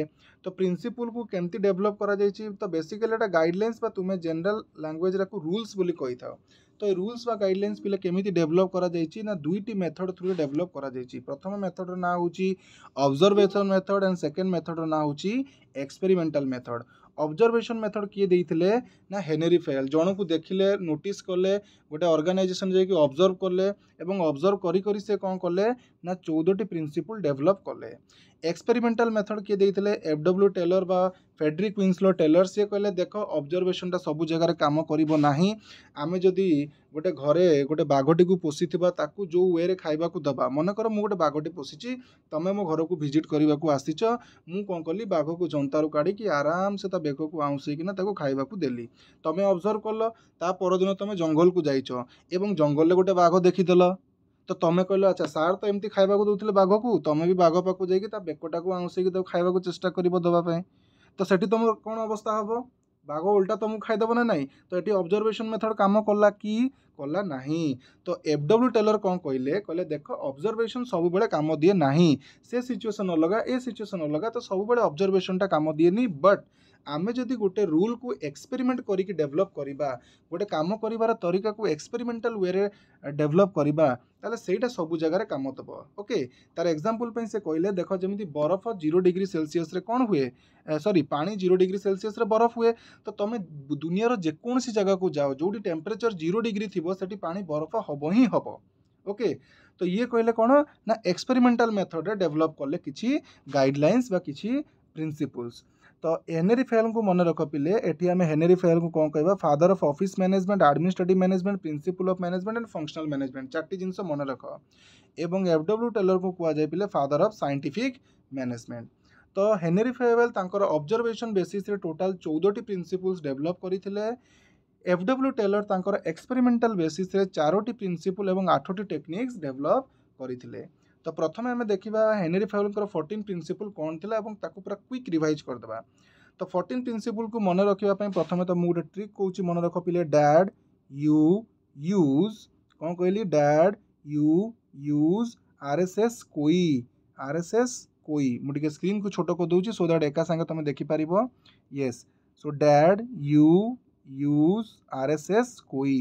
तो प्रिंसिपल को केमती डेवलप करा जाय छी तो बेसिकली एटा गाइडलैंस बा तुमे जनरल लैंग्वेज रा को रूल्स बोली कही था तो रूल्स बा गाइडलैंस पिले केमिति डेवलप करा जाय छी ना दुईटी मेथड थ्रू डेवलप करा जाय छी प्रथम मेथड ना होची observation method and second method ना होची एक्सपेरिमेंटल मेथड ଅବଜରଭେସନ୍ ମେଥଡ଼ କିଏ ଦେଇଥିଲେ ନା ହେନେରୀ ଫେରେଲ୍ ଜଣକୁ ଦେଖିଲେ ନୋଟିସ୍ କଲେ ଗୋଟେ ଅର୍ଗାନାଇଜେସନ୍ ଯାଇକି ଅବଜର୍ଭ କଲେ ଏବଂ ଅବଜର୍ଭ କରି କରି ସେ କ'ଣ କଲେ ନା ଚଉଦଟି ପ୍ରିନ୍ସିପୁଲ୍ ଡେଭଲପ୍ କଲେ ଏକ୍ସପେରିମେଣ୍ଟାଲ୍ ମେଥଡ଼ କିଏ ଦେଇଥିଲେ ଏଫ୍ ଡବ୍ଲ୍ୟୁ ଟେଲର ବା ଫେଡ୍ରିକ୍ ୱିନ୍ସଲୋ ଟେଲର ସିଏ କହିଲେ ଦେଖ ଅବଜର୍ଭେସନଟା ସବୁ ଜାଗାରେ କାମ କରିବ ନାହିଁ ଆମେ ଯଦି ଗୋଟେ ଘରେ ଗୋଟେ ବାଘଟିକୁ ପୋଷିଥିବା ତାକୁ ଯେଉଁ ୱେରେ ଖାଇବାକୁ ଦେବା ମନେକର ମୁଁ ଗୋଟେ ବାଘଟି ପୋଷିଛି ତୁମେ ମୋ ଘରକୁ ଭିଜିଟ୍ କରିବାକୁ ଆସିଛ ମୁଁ କ'ଣ କଲି ବାଘକୁ ଜନ୍ତାରୁ କାଢ଼ିକି ଆରାମସେ ତା ବେକକୁ ଆଉଁସେଇକିନା ତାକୁ ଖାଇବାକୁ ଦେଲି ତୁମେ ଅବଜର୍ଭ କଲ ତା ପରଦିନ ତୁମେ ଜଙ୍ଗଲକୁ ଯାଇଛ ଏବଂ ଜଙ୍ଗଲରେ ଗୋଟେ ବାଘ ଦେଖିଦେଲ ତ ତମେ କହିଲ ଆଚ୍ଛା ସାର୍ ତ ଏମିତି ଖାଇବାକୁ ଦେଉଥିଲେ ବାଘକୁ ତମେ ବି ବାଘ ପାଖକୁ ଯାଇକି ତା ବେକଟାକୁ ଆଉଁସେଇକି ତାକୁ ଖାଇବାକୁ ଚେଷ୍ଟା କରିବ ଦେବା ପାଇଁ ତ ସେଠି ତୁମର କ'ଣ ଅବସ୍ଥା ହେବ ବାଘ ଓଲଟା ତୁମକୁ ଖାଇଦେବ ନା ନାହିଁ ତ ଏଠି ଅବଜର୍ଭେସନ୍ ମେଥଡ଼ କାମ କଲା କି କଲା ନାହିଁ ତ ଏଫ୍ ଡବ୍ଲ୍ୟୁ ଟେଲର କ'ଣ କହିଲେ କହିଲେ ଦେଖ ଅବଜର୍ଭେସନ୍ ସବୁବେଳେ କାମ ଦିଏ ନାହିଁ ସେ ସିଚୁଏସନ୍ ଅଲଗା ଏ ସିଚୁଏସନ୍ ଅଲଗା ତ ସବୁବେଳେ ଅବଜର୍ଭେସନ୍ଟା କାମ ଦିଏନି ବଟ୍ आम जदि गोटे रूल को एक्सपेरिमेंट करके डेभलप करवा गोटे कम कर तरीका को एक्सपेरिमेंटाल वे डेभलप करवा तेल से सब जगार काम दब ओके तार एक्जामपल से कहले देख जमी बरफ जीरो डिग्री सेलसीयस कौन हुए सरी पा जीरो डिग्री सेलसीयस बरफ हुए तो तुम दुनिया जेकोसी जगह को जाओ जो टेम्परेचर जीरो डिग्री थी से पा बरफ हम ही हम ओके तो ये कहले कौन ना एक्सपेरिमेंटल मेथड डेवलप कले कि गाइडलैंस कि प्रिंसिपल्स तो हेनेरी फेल को मन रख ये आम हेनेरी फेल को कौन कह father of office management administrative management principle of management and functional management chart जिन मन रख एवं एफ डब्ल्यू टेलर को कहुए पिले फादर अफ सैंटिफिक मैनेजमेंट तो Henri Fayol observation basis total चौदटी प्रिन्सीपल्स डेभलप करते F W Taylor experimental basis चारोटी प्रिन्सीपल और आठटी टेक्निक्स डेभलप करते हैं तो प्रथम आम देखा हेनरी फेवल फोर्टन प्रिन्सीपल कौन थी और पूरा क्विक रिभाइज करदे तो फोर्टन प्रिन्सीपल को मन रखापी प्रथम तो मुझे ट्रिक कौन मन रख पे डैड यू यूज कौन कहली डैड यू यूज आरएसएस कोई एस कोई मुझे स्क्रीन को छोट कर दूसरी सो दैट एका सांगे तुम देखिपार ये so did you use RSS कोई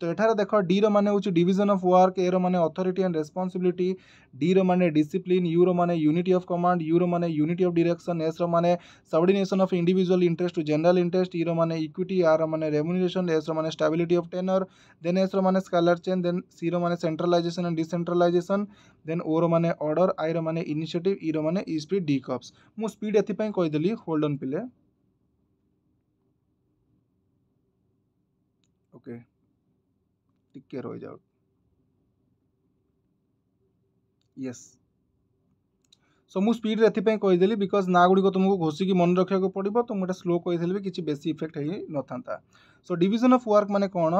तो यार देख डी মানে हूँ ডিভিজন অফ ওয়ার্ক এর মানে অথরিটি অ্যান্ড রেসপন্সিবিলিটি ডি মানে ডিসিপ্লিন ইউর মানে ইউনিটি অফ কমান্ড ইউর মানে ইউনিটি অফ ডিরেকশন এস মানে subordination of individual interest to general interest E रे इक्विटी आर मैंने रेमुनेसन एस मैंने stability of tenure then S मैंने स्कालर चेन देन सी मैंने सेंट्रलाइजेसन एंड डिसेट्रालाइजेसन देन ओ मैंने अर्डर आई मैंने इनिशिएटिव इ मैंने स्पीड डी कप्स मुझ स्पीड एपाई कहीदेली होल्ड पिले ओके okay. टेक केयर हो जाओ यस सो मुझ स्पीड कहीदेली बिकज नागुड़ तुमको घोषिक मन रखा पड़ो तो मुझे स्लो कहीदेली भी किसी बेसी इफेक्ट हो न था सो डिजन अफ वर्क मैंने कौन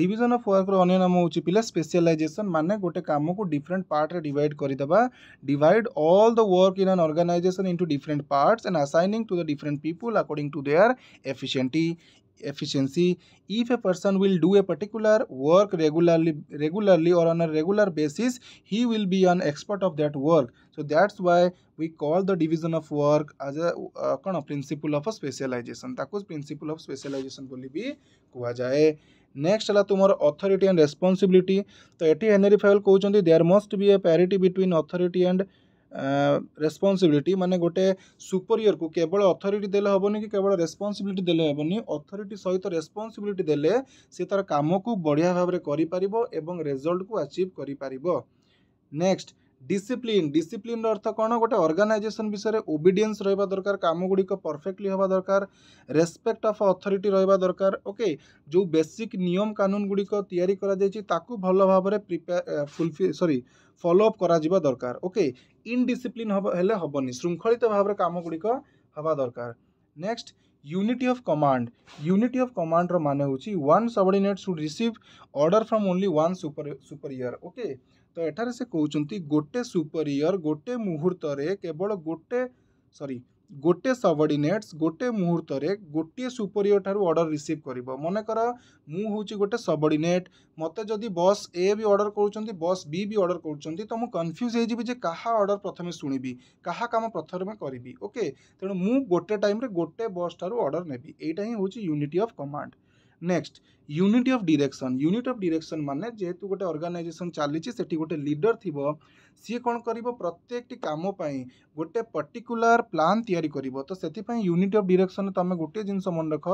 डिजन अफ व्वर्क अन्य नाम हो पे स्पेशलाइजेसन मैंने गोटे काम को डिफरेन्ट पार्ट्रे डिड करदे divide all the work in an organization into different parts and assigning to the different people according to their efficiency efficiency if a person will do a particular work regularly regularly or on a regular basis he will be an expert of that work so that's why we call the division of work as a uh, kind of principle of a specialization ताको principle of specialization बोली भी कहा जाए नेक्स्ट है तुम अथरीटी एंड रेस्पनसबिलिटी तो ये हेनरी फेवेल कहते there must be a parity between authority and responsibility ମାନେ ଗୋଟେ ସୁପରିୟରକୁ କେବଳ ଅଥରିଟି ଦେଲେ ହେବନି କି କେବଳ ରେସ୍ପନ୍ସିବିଲିଟି ଦେଲେ ହେବନି ଅଥରିଟି ସହିତ ରେସ୍ପନ୍ସିବିଲିଟି ଦେଲେ ସେ ତା'ର କାମକୁ ବଢ଼ିଆ ଭାବରେ କରିପାରିବ ଏବଂ ରେଜଲ୍ଟକୁ ଆଚିଭ୍ କରିପାରିବ ନେକ୍ସଟ ডিসিপ্লিন ডিসিপ্লিনর অর্থ କ'ଣ ଗୋଟେ ଅର୍ଗାନାଇଜେସନ୍ ବିଷୟରେ ଓବିଡିଏନ୍ସ ରହିବା ଦରକାର କାମଗୁଡ଼ିକ ପରଫେକ୍ଟଲି ହେବା ଦରକାର ରେସ୍ପେକ୍ଟ ଅଫ୍ ଅଥରିଟି ରହିବା ଦରକାର ଓକେ ଯେଉଁ ବେସିକ୍ ନିୟମ କାନୁନ ଗୁଡ଼ିକ ତିଆରି କରାଯାଇଛି ତାକୁ ଭଲ ଭାବରେ prepare fulfil sorry follow up କରାଯିବା ଦରକାର ଓକେ ଇନଡିସିପ୍ଲିନ୍ ହେବ ହେଲେ ହେବନି ଶୃଙ୍ଖଳିତ ଭାବରେ କାମଗୁଡ଼ିକ ହେବା ଦରକାର next unity of command unity of କମାଣ୍ଡର ମାନେ ହେଉଛି one subordinate should receive order from only one super superior okay ତ ଏଠାରେ ସେ କହୁଛନ୍ତି ଗୋଟେ ସୁପରିୟର ଗୋଟେ ମୁହୂର୍ତ୍ତରେ କେବଳ ଗୋଟେ ସରି ଗୋଟେ ସବର୍ଡ଼ିନେଟ୍ସ ଗୋଟେ ମୁହୂର୍ତ୍ତରେ ଗୋଟିଏ ସୁପରିୟର ଠାରୁ ଅର୍ଡ଼ର ରିସିଭ୍ କରିବ ମନେକର ମୁଁ ହେଉଛି ଗୋଟେ ସବର୍ଡ଼ିନେଟ୍ ମୋତେ ଯଦି ବସ୍ ଏ ବି ଅର୍ଡ଼ର କରୁଛନ୍ତି ବସ୍ ବି ବି ଅର୍ଡ଼ର କରୁଛନ୍ତି ତ ମୁଁ କନଫ୍ୟୁଜ୍ ହେଇଯିବି ଯେ କାହା ଅର୍ଡ଼ର ପ୍ରଥମେ ଶୁଣିବି କାହା କାମ ପ୍ରଥମେ କରିବି ଓକେ ତେଣୁ ମୁଁ ଗୋଟେ ଟାଇମ୍ରେ ଗୋଟେ ବସ୍ ଠାରୁ ଅର୍ଡ଼ର ନେବି ଏଇଟା ହିଁ ହେଉଛି unity of command next unit of direction unit of direction माने जेहेतु गोटे अर्गानाइजेसन चली से गोटे लिडर थी सी कौन कर प्रत्येक कम गोटे पर्टिकुलर प्लां या तो से यूनिट अफ डिरेक्शन तुम गोटे जिन मन रख